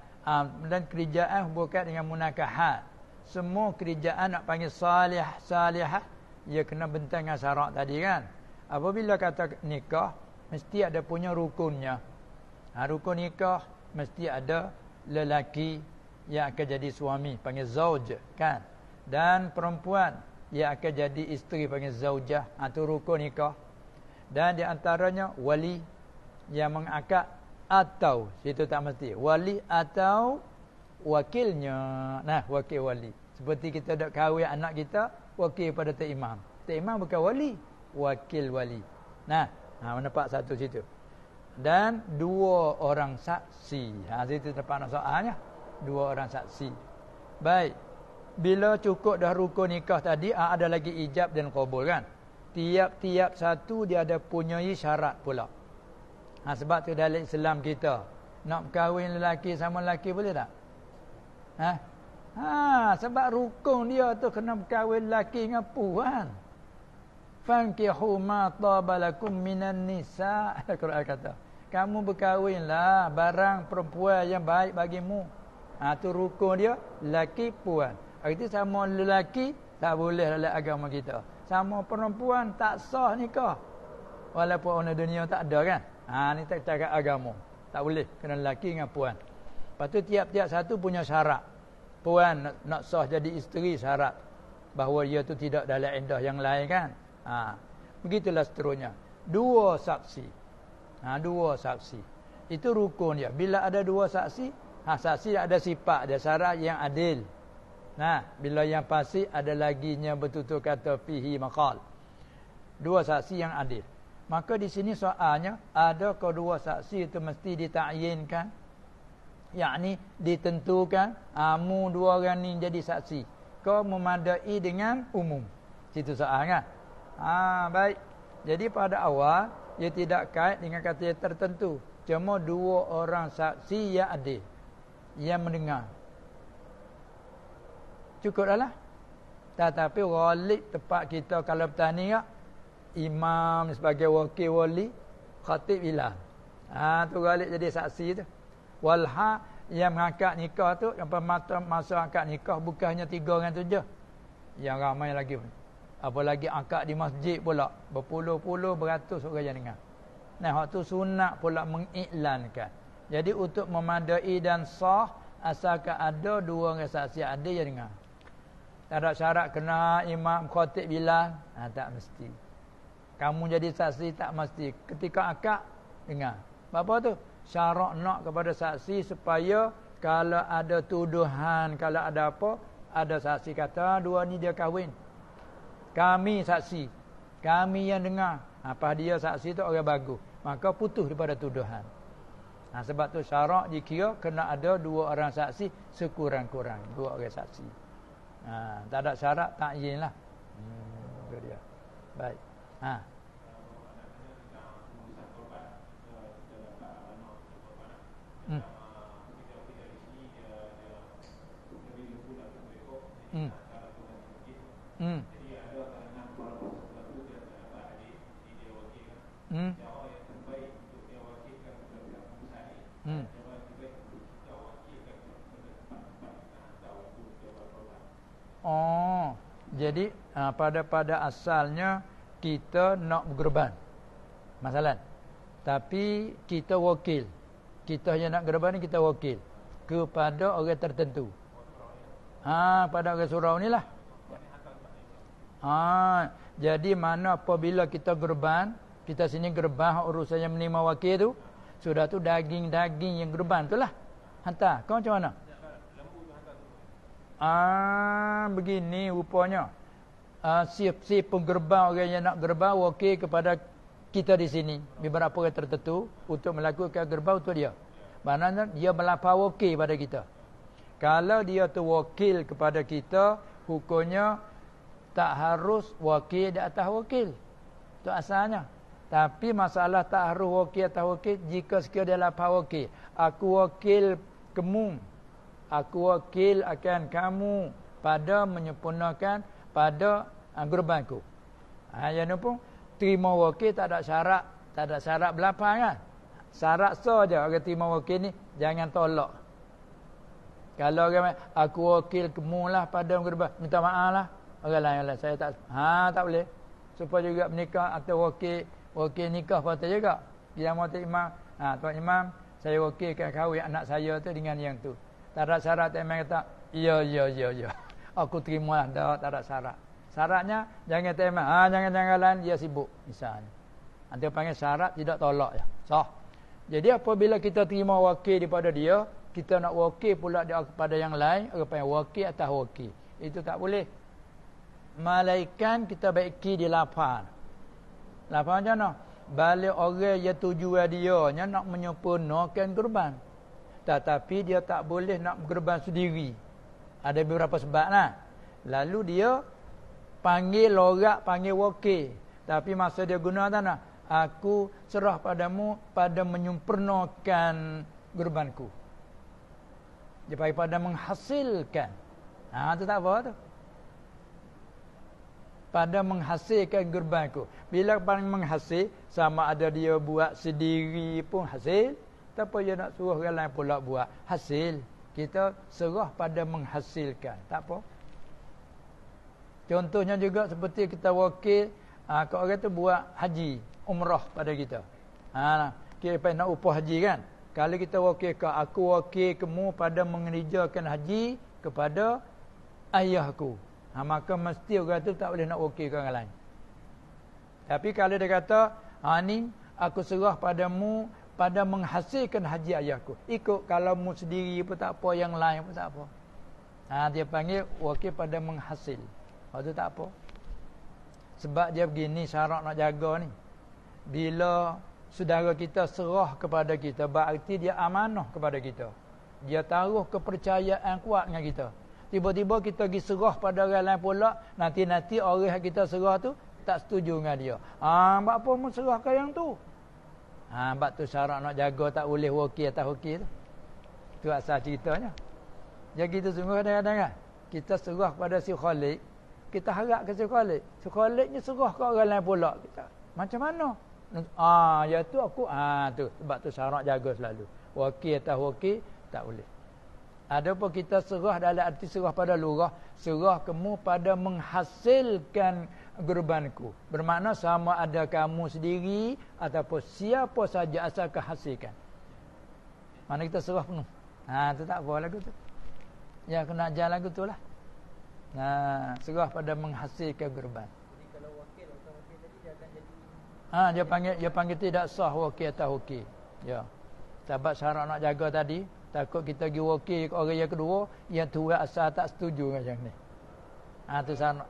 dan kerjaan hubungkan dengan munakahat semua kerjaan nak panggil salih salihah ia kena bentang dengan syarat tadi kan apabila kata nikah mesti ada punya rukunnya ha, rukun nikah mesti ada lelaki yang akan jadi suami panggil zauj kan dan perempuan yang akan jadi isteri panggil zaujah atau ha, rukun nikah dan di antaranya wali yang mengakad atau itu tak mesti wali atau wakilnya nah wakil wali seperti kita dak kahwin anak kita wakil pada tok imam tok imam bukan wali wakil wali nah ha menepak satu situ dan dua orang saksi ha situ tempat nak soalnya dua orang saksi baik bila cukup dah rukun nikah tadi ha, ada lagi ijab dan qabul kan tiap-tiap satu dia ada punyai syarat pula Ha, sebab tu dalam Islam kita. Nak kahwin lelaki sama lelaki boleh tak? Ha? Ha, sebab rukun dia tu kena berkahwin lelaki dengan puan. Fankihu ma tabalakum minan nisa. *laughs* Al-Quran kata. Kamu berkahwinlah barang perempuan yang baik bagimu. Ha, tu rukun dia lelaki puan. Itu sama lelaki tak boleh dalam agama kita. Sama perempuan tak sah nikah. Walaupun orang dunia tak ada kan. Ha ni tak cara agama. Tak boleh kena lelaki dengan puan. Pastu tiap-tiap satu punya syarat. Puan nak, nak sah jadi isteri syarat bahawa dia tu tidak dalam endah yang lain kan. Ha begitulah seterusnya. Dua saksi. Ha dua saksi. Itu rukun dia. Bila ada dua saksi, ha saksi ada sifat ada syarat yang adil. Nah, ha, bila yang pasti ada laginya bertutur kata fihi maqal. Dua saksi yang adil. Maka di sini soalnya ada kedua saksi itu mesti ditakyinkan, yakni ditentukan amu ah, dua orang ini jadi saksi. Kau memadai dengan umum. Situ soalnya. Ah ha, baik. Jadi pada awal ia tidak kait dengan kata yang tertentu. Cuma dua orang saksi yang ada yang mendengar. Cukuplah. Lah. Tetapi walik tempat kita kalau bertanya imam sebagai wakil wali khatib ilah. Ha tu galak jadi saksi tu. Walha yang mengakad nikah tu yang pemata masa angkat nikah bukannya tiga orang tu je. Yang ramai lagi Apalagi angkat di masjid pula berpuluh-puluh beratus orang yang dengar. Nah waktu sunat pula mengiklankan. Jadi untuk memadai dan sah asalkan ada dua orang saksi ada yang dengar. Tak ada syarat kena imam khatib bila, ha, tak mesti. Kamu jadi saksi tak mesti. Ketika akak, dengar. Bapa tu? Syarak nak kepada saksi supaya kalau ada tuduhan, kalau ada apa, ada saksi kata dua ni dia kahwin. Kami saksi. Kami yang dengar. Apa dia saksi tu orang bagus. Maka putus daripada tuduhan. Nah, ha, sebab tu syarak dikira kena ada dua orang saksi sekurang-kurang. Dua orang saksi. Nah, ha, tak ada syarak, tak yin lah. Hmm, itu dia. Baik. Ah. Ha. Hmm. Hmm. Hmm. Oh, jadi ah, pada pada asalnya kita nak berkorban. Masalah. Tapi kita wakil kita yang nak gerabah ni kita wakil kepada orang tertentu. Ha pada orang surau ni lah. Ha jadi mana apabila kita gerban, kita sini gerbah urusan yang menerima wakil tu, sudah tu daging-daging yang gerban tu lah. Hantar. Kau macam mana? Ah begini rupanya. Ah ha, si si penggerban orang yang nak gerban wakil kepada kita di sini beberapa orang tertentu untuk melakukan gerbau tu dia. Maknanya dia melapau wakil pada kita. Kalau dia tu wakil kepada kita, hukumnya tak harus wakil di atas wakil. Itu asalnya. Tapi masalah tak harus wakil atas wakil jika sekiranya dia lapau wakil. Aku wakil kamu. Aku wakil akan kamu pada menyempurnakan pada anggurbanku. Ha, yang ni pun terima wakil tak ada syarat tak ada syarat berapa kan syarat saja orang terima wakil ni jangan tolak kalau orang aku wakil kemulah pada orang kedua minta maaf lah orang lain, orang lain saya tak ha tak boleh supaya juga menikah atau wakil wakil nikah patut juga dia mahu terima ha tuan imam saya wakilkan kahwin anak saya tu dengan yang tu tak ada syarat tak kata ya ya ya ya aku terima dah tak ada syarat syaratnya jangan tema ha ah, jangan janganlah dia sibuk misalnya nanti panggil syarat tidak tolak ya So, jadi apabila kita terima wakil daripada dia kita nak wakil pula dia kepada yang lain apa yang wakil atau wakil itu tak boleh Malaikan kita baiki di lapar lapar macam mana balik orang yang tujuan dia nya nak menyempurnakan kurban tetapi dia tak boleh nak kurban sendiri ada beberapa sebab lah. Lalu dia panggil lorak panggil wakil tapi masa dia guna tanah aku serah padamu pada menyempurnakan gerbanku. dia panggil pada menghasilkan ha tu tak apa tu pada menghasilkan gerbanku. Bila paling menghasil, sama ada dia buat sendiri pun hasil. Tapi dia nak suruh orang lain pula buat hasil. Kita serah pada menghasilkan. Tak apa. Contohnya juga seperti kita wakil aa, ah, ke orang tu buat haji, umrah pada kita. Ha, kira apa nak upah haji kan? Kalau kita wakil ke aku wakil kamu pada mengerjakan haji kepada ayahku. Ha, ah, maka mesti orang tu tak boleh nak wakil ke orang lain. Tapi kalau dia kata, ha, ni aku serah padamu pada menghasilkan haji ayahku. Ikut kalau mu sendiri pun tak apa, yang lain pun tak apa. Ha, dia panggil wakil pada menghasilkan. Itu tak apa. Sebab dia begini syarat nak jaga ni. Bila saudara kita serah kepada kita, berarti dia amanah kepada kita. Dia taruh kepercayaan kuat dengan kita. Tiba-tiba kita pergi serah pada orang lain pula, nanti-nanti orang yang kita serah tu tak setuju dengan dia. Ah, ha, buat apa mun serah ke yang tu? Ah, ha, buat tu syarat nak jaga tak boleh wakil atau wakil tu. Tu asal ceritanya. Jadi kita sungguh kadang-kadang kan, kita serah pada si Khalid kita harap ke sekolah. Sekolahnya serah ke orang lain pula kita. Macam mana? Ah, ya tu aku ah tu sebab tu syarat jaga selalu. Wakil atau wakil tak boleh. Adapun kita serah dalam arti serah pada lurah, serah kamu pada menghasilkan gerbanku. Bermakna sama ada kamu sendiri ataupun siapa saja asal kehasilkan. Mana kita serah penuh. Ha, tu tak apa lagu tu. Ya, kena jalan lagu tu lah. Nah, ha, serah pada menghasilkan kurban. Jadi kalau wakil atau wakil tadi dia jadi Ha, dia panggil dia panggil tidak sah wakil atau hukum. Ya. Sebab syarat nak jaga tadi, takut kita pergi wakil ke orang yang kedua yang tua asal tak setuju macam ni. Ha, tu sana. Lah.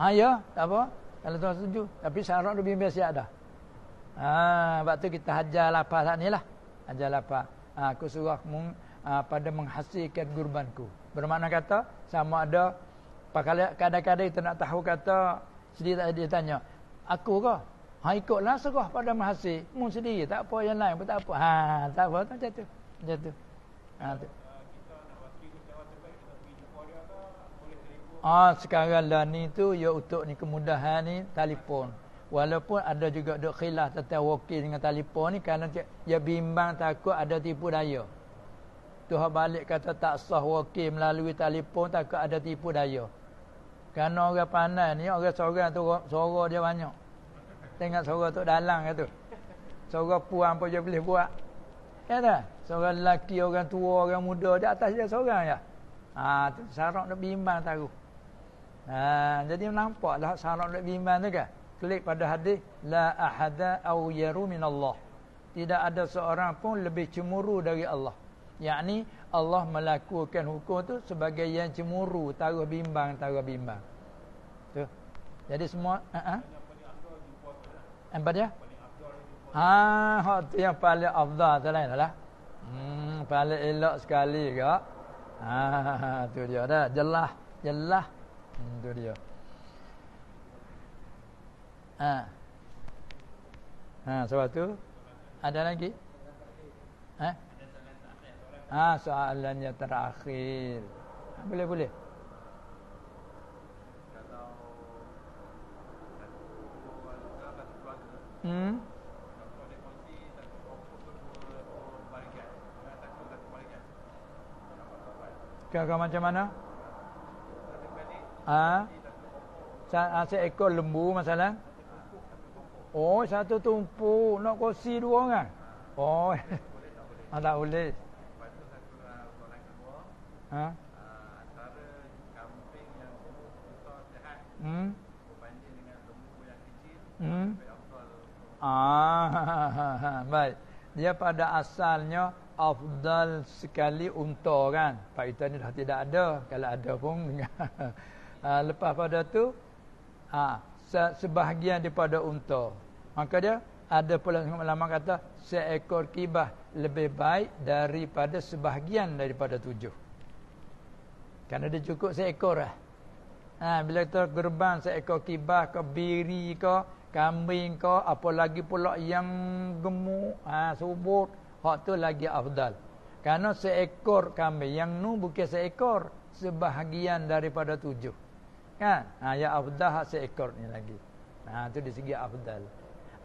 Ha, ya, tak apa. Kalau tak setuju, tapi syarat lebih biasa ada. dah. Ha, sebab kita hajar lapar saat ni lah. Hajar lapar. Ha, aku suruh mung, ha, pada menghasilkan gurbanku. Bermakna kata sama ada kadang-kadang kita nak tahu kata sedih tak dia tanya, aku ke? Ha ikutlah serah pada mahasi, mu sedih tak apa yang lain pun tak apa. Ha tak apa tak macam tu. Ha tu. Ah sekarang lah ni tu ya untuk ni kemudahan ni telefon. Walaupun ada juga dok khilaf tentang wakil dengan telefon ni kerana dia bimbang takut ada tipu daya. Tuhan balik kata tak sah wakil melalui telefon tak ada tipu daya. Kerana orang pandai ni orang seorang tu suara dia banyak. Tengok suara tu dalang kata tu. Suara puan pun dia boleh buat. Ya tak? Seorang lelaki, orang tua, orang muda di atas dia seorang ya. Ha, tu sarok nak bimbang tahu. Ha, jadi nampaklah sarok nak bimbang tu kan. Klik pada hadis la ahada au yaru min Tidak ada seorang pun lebih cemuru dari Allah yakni Allah melakukan hukum tu sebagai yang cemuru taruh bimbang taruh bimbang tu jadi semua ha uh -huh. apa dia ha tu yang paling afdal tu lain lah hmm paling elok sekali ke ha, ha, ha tu dia dah jelah jelah hmm, tu dia ha ha sebab tu ada lagi Ha, soalan yang terakhir. Ha, boleh, boleh. Hmm. Kakak macam mana? Ah, ha? seekor lembu masalah. Oh, satu tumpu nak kosi dua orang. Oh, ah, *laughs* tak boleh. Ha? Antara kambing yang besar sehat. Hmm. dengan lembu yang kecil. Hmm. Ah, *laughs* baik. Dia pada asalnya afdal sekali unta kan. Paitan ni dah tidak ada. Kalau ada pun ha, *laughs* lepas pada tu ah ha, sebahagian daripada unta. Maka dia ada pula lama kata seekor kibah lebih baik daripada sebahagian daripada tujuh. Kerana dia cukup seekor lah. Ha, bila kita gerban seekor kibah ke biri ke kambing ke apa lagi pula yang gemuk ha, subur. Hak tu lagi afdal. Kerana seekor kambing yang nu bukan seekor. Sebahagian daripada tujuh. Kan? Ha, ya afdal hak seekor ni lagi. Ha, tu di segi afdal.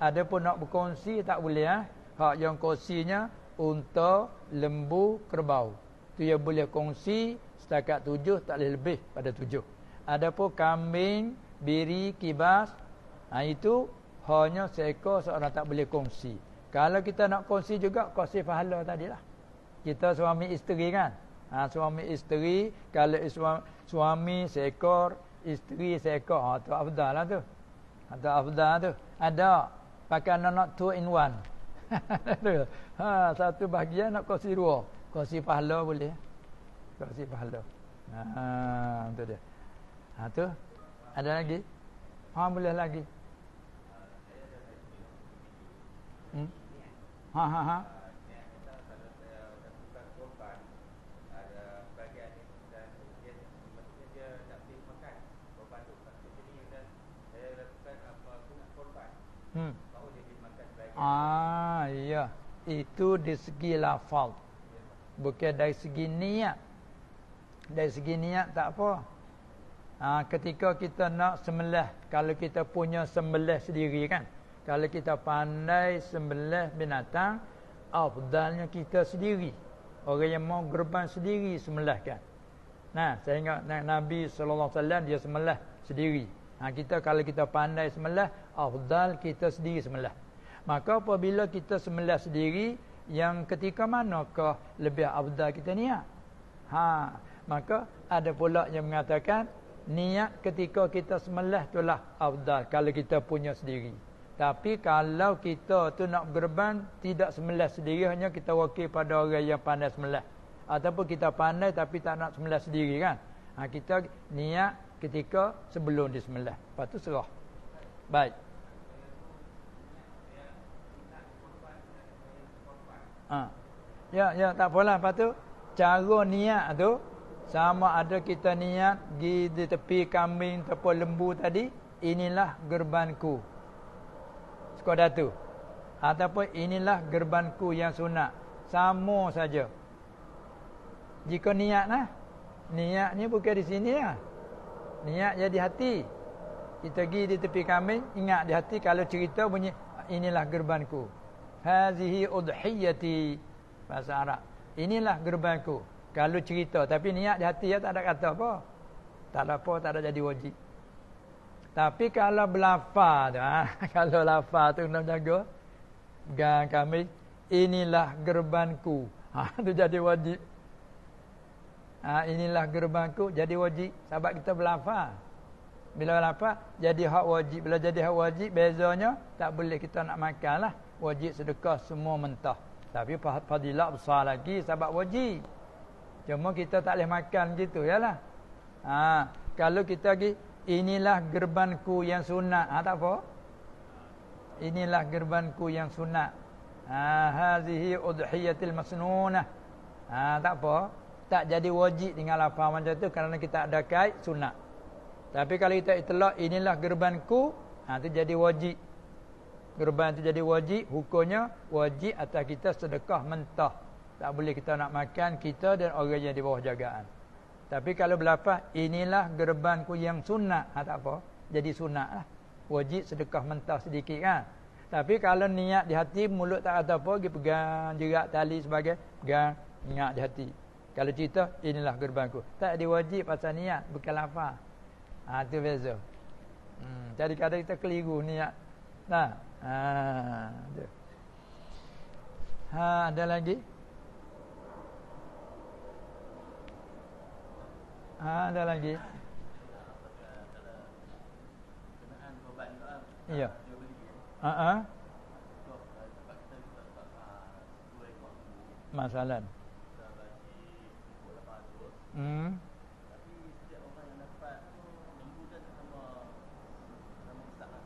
Ada pun nak berkongsi tak boleh. Ha? Hak yang kongsinya untuk lembu, kerbau. Tu yang boleh kongsi setakat tujuh tak boleh lebih pada tujuh. Adapun kambing, biri, kibas, ha, itu hanya seekor seorang tak boleh kongsi. Kalau kita nak kongsi juga, kongsi tadi lah. Kita suami isteri kan? Ha, suami isteri, kalau suami, suami seekor, isteri seekor, ha, tu afdal lah tu. Ha, tu afdal tu. Ada, pakai nanak two in one. *laughs* ha, satu bahagian nak kongsi dua. Kongsi pahala boleh. Kasi pahala. Ah, ha, tu dia. Ha, tu. Ada lagi? Ha, boleh lagi. Hmm? Ha, ha, ha. Hmm. Ah, ya. Itu di segi lafal. Bukan dari segi niat. Dari segi niat tak apa. Ha, ketika kita nak sembelah, kalau kita punya sembelah sendiri kan. Kalau kita pandai sembelah binatang, afdalnya kita sendiri. Orang yang mau gerban sendiri sembelah kan. Nah, saya ingat Nabi sallallahu alaihi wasallam dia sembelah sendiri. Ha, kita kalau kita pandai sembelah, afdal kita sendiri sembelah. Maka apabila kita sembelah sendiri, yang ketika manakah lebih afdal kita niat? Ha, maka ada pula yang mengatakan niat ketika kita semelah itulah afdal kalau kita punya sendiri tapi kalau kita tu nak berban tidak semelah sendiri hanya kita wakil pada orang yang pandai semelah ataupun kita pandai tapi tak nak semelah sendiri kan ha, kita niat ketika sebelum disemelah lepas tu serah baik ha. ya ya tak apalah lepas tu cara niat tu sama ada kita niat pergi di tepi kambing ataupun lembu tadi, inilah gerbanku. Sekadar tu. Ataupun inilah gerbanku yang sunat. Sama saja. Jika niat lah. Niat ni bukan di sini lah. Niat jadi hati. Kita pergi di tepi kambing, ingat di hati kalau cerita bunyi, inilah gerbanku. Hazihi udhiyati. Bahasa Arab. Inilah gerbanku. Inilah gerbanku. Kalau cerita tapi niat di hati ya tak ada kata apa. Tak ada apa tak ada jadi wajib. Tapi kalau belafa tu ha? *laughs* kalau lafaz tu nak jaga gang kami inilah gerbanku. Ha *laughs* tu jadi wajib. Ha, inilah gerbanku jadi wajib sebab kita belafa, Bila belafa jadi hak wajib bila jadi hak wajib bezanya tak boleh kita nak makanlah wajib sedekah semua mentah. Tapi fadilah besar lagi sebab wajib. Cuma kita tak boleh makan gitu ya lah. Ha, kalau kita pergi inilah gerbanku yang sunat. Ha, tak apa. Inilah gerbanku yang sunat. Ha hazihi udhiyatil masnunah. Ha, tak apa. Tak jadi wajib dengan lafaz macam tu kerana kita ada kait sunat. Tapi kalau kita itlak inilah gerbanku, ha tu jadi wajib. Gerban tu jadi wajib, hukumnya wajib atas kita sedekah mentah. Tak boleh kita nak makan kita dan orang yang di bawah jagaan. Tapi kalau berlapas, inilah gerbanku yang sunat. Ha, tak apa. Jadi sunat lah. Wajib sedekah mentah sedikit kan. Tapi kalau niat di hati, mulut tak kata apa, dia pegang juga tali sebagai pegang niat di hati. Kalau cerita, inilah gerbanku. Tak diwajib pasal niat, bukan lapar. Ha, itu beza. Hmm, jadi kadang kita keliru niat. Nah, ha, ada lagi? Ha, ada lagi? Ha, ada lagi. Ya. Ha ah. -ha. masalan. Hmm.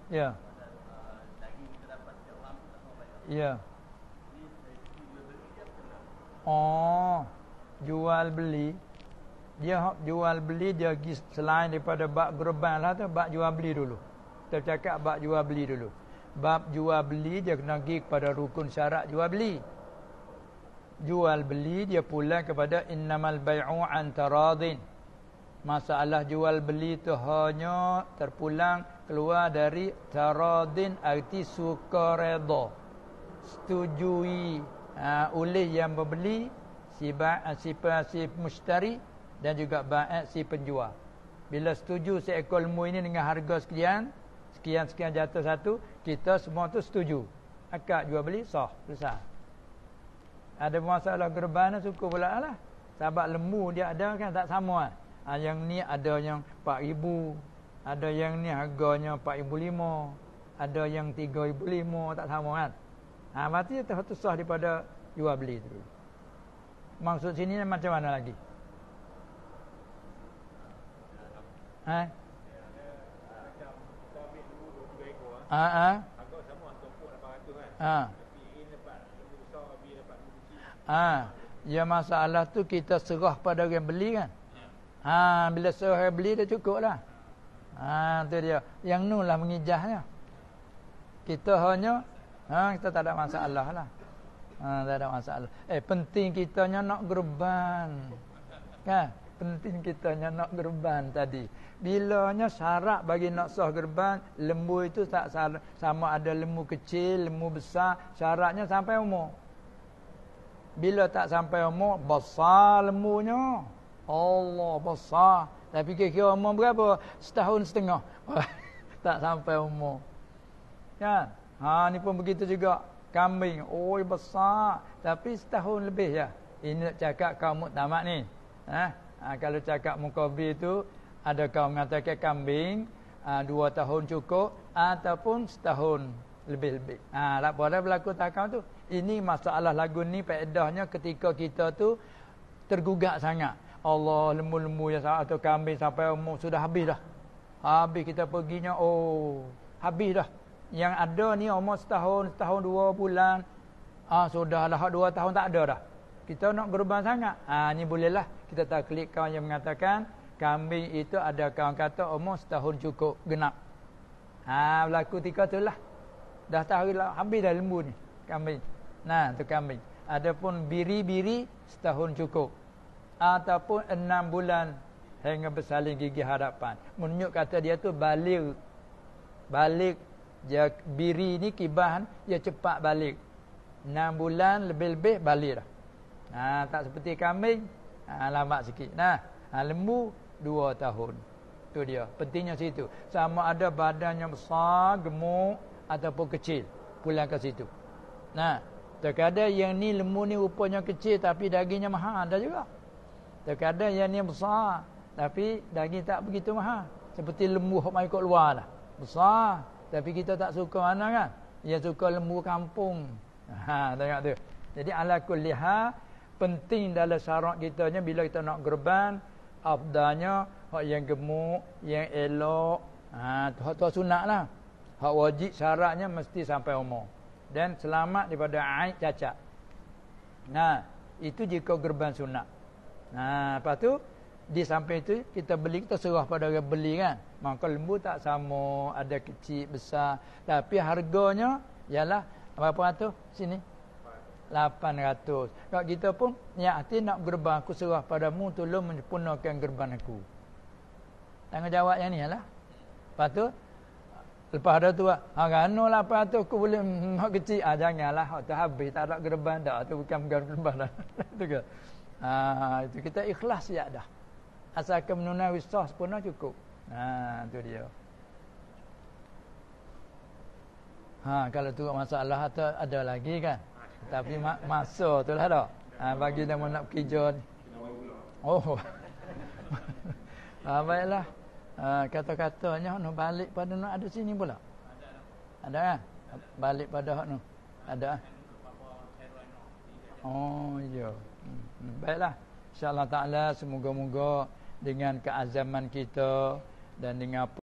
Ya. Ya. Oh, jual beli dia jual beli dia pergi selain daripada bab gerban lah tu bab jual beli dulu kita cakap bab jual beli dulu bab jual beli dia kena pergi kepada rukun syarat jual beli jual beli dia pulang kepada innamal bai'u an taradin masalah jual beli tu hanya terpulang keluar dari taradin arti suka redha setujui uh, oleh yang membeli si ba si, si, si, si, si, si, si, si, si dan juga ba'at si penjual. Bila setuju seekor lembu ini dengan harga sekian, sekian-sekian jatuh satu, kita semua tu setuju. Akad jual beli sah, besar. Ada masalah gerbana suku pula lah. Sebab lembu dia ada kan tak sama lah. Ha, yang ni ada yang 4000 ada yang ni harganya 4500 ada yang 3500 tak sama kan. Ha, berarti dia terhutusah daripada jual beli tu. Maksud sini macam mana lagi? Ha? Ah. ha? Ha ah. Uh-huh. Ha. Ha. Ya masalah tu kita serah pada orang beli kan. Ya. Ha, bila serah orang beli dah cukup lah. Ya. Ha, tu dia. Yang nu lah mengijahnya. Kita hanya ha, kita tak ada masalah lah. Ha, tak ada masalah. Eh penting kitanya nak gerban. Kan? penting kitanya nak gerban tadi. Bilanya syarat bagi nak sah gerban, lembu itu tak sama ada lembu kecil, lembu besar, syaratnya sampai umur. Bila tak sampai umur, besar lembunya. Allah besar. Tapi kira-kira umur berapa? Setahun setengah. *laughs* tak sampai umur. Kan? Ha, ni pun begitu juga. Kambing. Oh, besar. Tapi setahun lebih ya. Ini nak cakap kaum muktamad ni. Ha? Ha, kalau cakap mukabi itu ada kau mengatakan kambing ha, dua tahun cukup ataupun setahun lebih-lebih. Ah -lebih. ha, lah berlaku takau tu. Ini masalah lagu ni faedahnya ketika kita tu tergugat sangat. Allah lembu-lembu yang saat tu kambing sampai umur sudah habis dah. Habis kita perginya oh habis dah. Yang ada ni umur setahun, setahun dua bulan. Ah ha, sudahlah dua tahun tak ada dah kita nak gerban sangat. ha, ni bolehlah kita tak klik kawan yang mengatakan kambing itu ada kawan kata umur setahun cukup genap. Ah ha, berlaku tiga lah, Dah tahu lah habis dah lembu ni kambing. Nah tu kambing. pun biri-biri setahun cukup ataupun enam bulan hingga bersalin gigi harapan. Menunjuk kata dia tu balik balik dia biri ni kibahan dia cepat balik. enam bulan lebih-lebih balik dah ha, tak seperti kambing ha, lama sikit nah ha, lembu dua tahun tu dia pentingnya situ sama ada badannya besar gemuk ataupun kecil pulang ke situ nah terkadang yang ni lembu ni rupanya kecil tapi dagingnya mahal ada juga terkadang yang ni besar tapi daging tak begitu mahal seperti lembu hok mai kok luar lah besar tapi kita tak suka mana kan dia suka lembu kampung ha tengok tu jadi ala kulliha penting dalam syarat kita ni bila kita nak gerban afdanya hak yang gemuk yang elok ha tuah tuah sunatlah hak wajib syaratnya mesti sampai umur dan selamat daripada aib cacat nah itu jika gerban sunat nah lepas tu di sampai tu kita beli kita serah pada orang beli kan maka lembu tak sama ada kecil besar tapi harganya ialah apa tu sini Lapan ratus. Kak kita pun niat hati nak gerbang aku serah padamu tolong menyempurnakan gerban aku. jawab yang ni lah. Lepas tu lepas ada tu ha gano 800 aku boleh nak kecil ah janganlah tu habis tak ada gerban dah tu bukan gerban dah. Ha *laughs* itu kita ikhlas ya dah. Asalkan menunai wisah sepenuhnya cukup. Ha tu dia. Ha kalau tu masalah atau ada lagi kan? Tapi ma masa tu lah dah. Ha, bagi nama nak kerja ni. Oh. *laughs* ha, baiklah. Ha, Kata-katanya nak balik pada nak ada sini pula. Ada kan? Ha? Balik pada hak Ada kan? Oh, ya. Hmm. Baiklah. InsyaAllah ta'ala semoga-moga dengan keazaman kita dan dengan apa.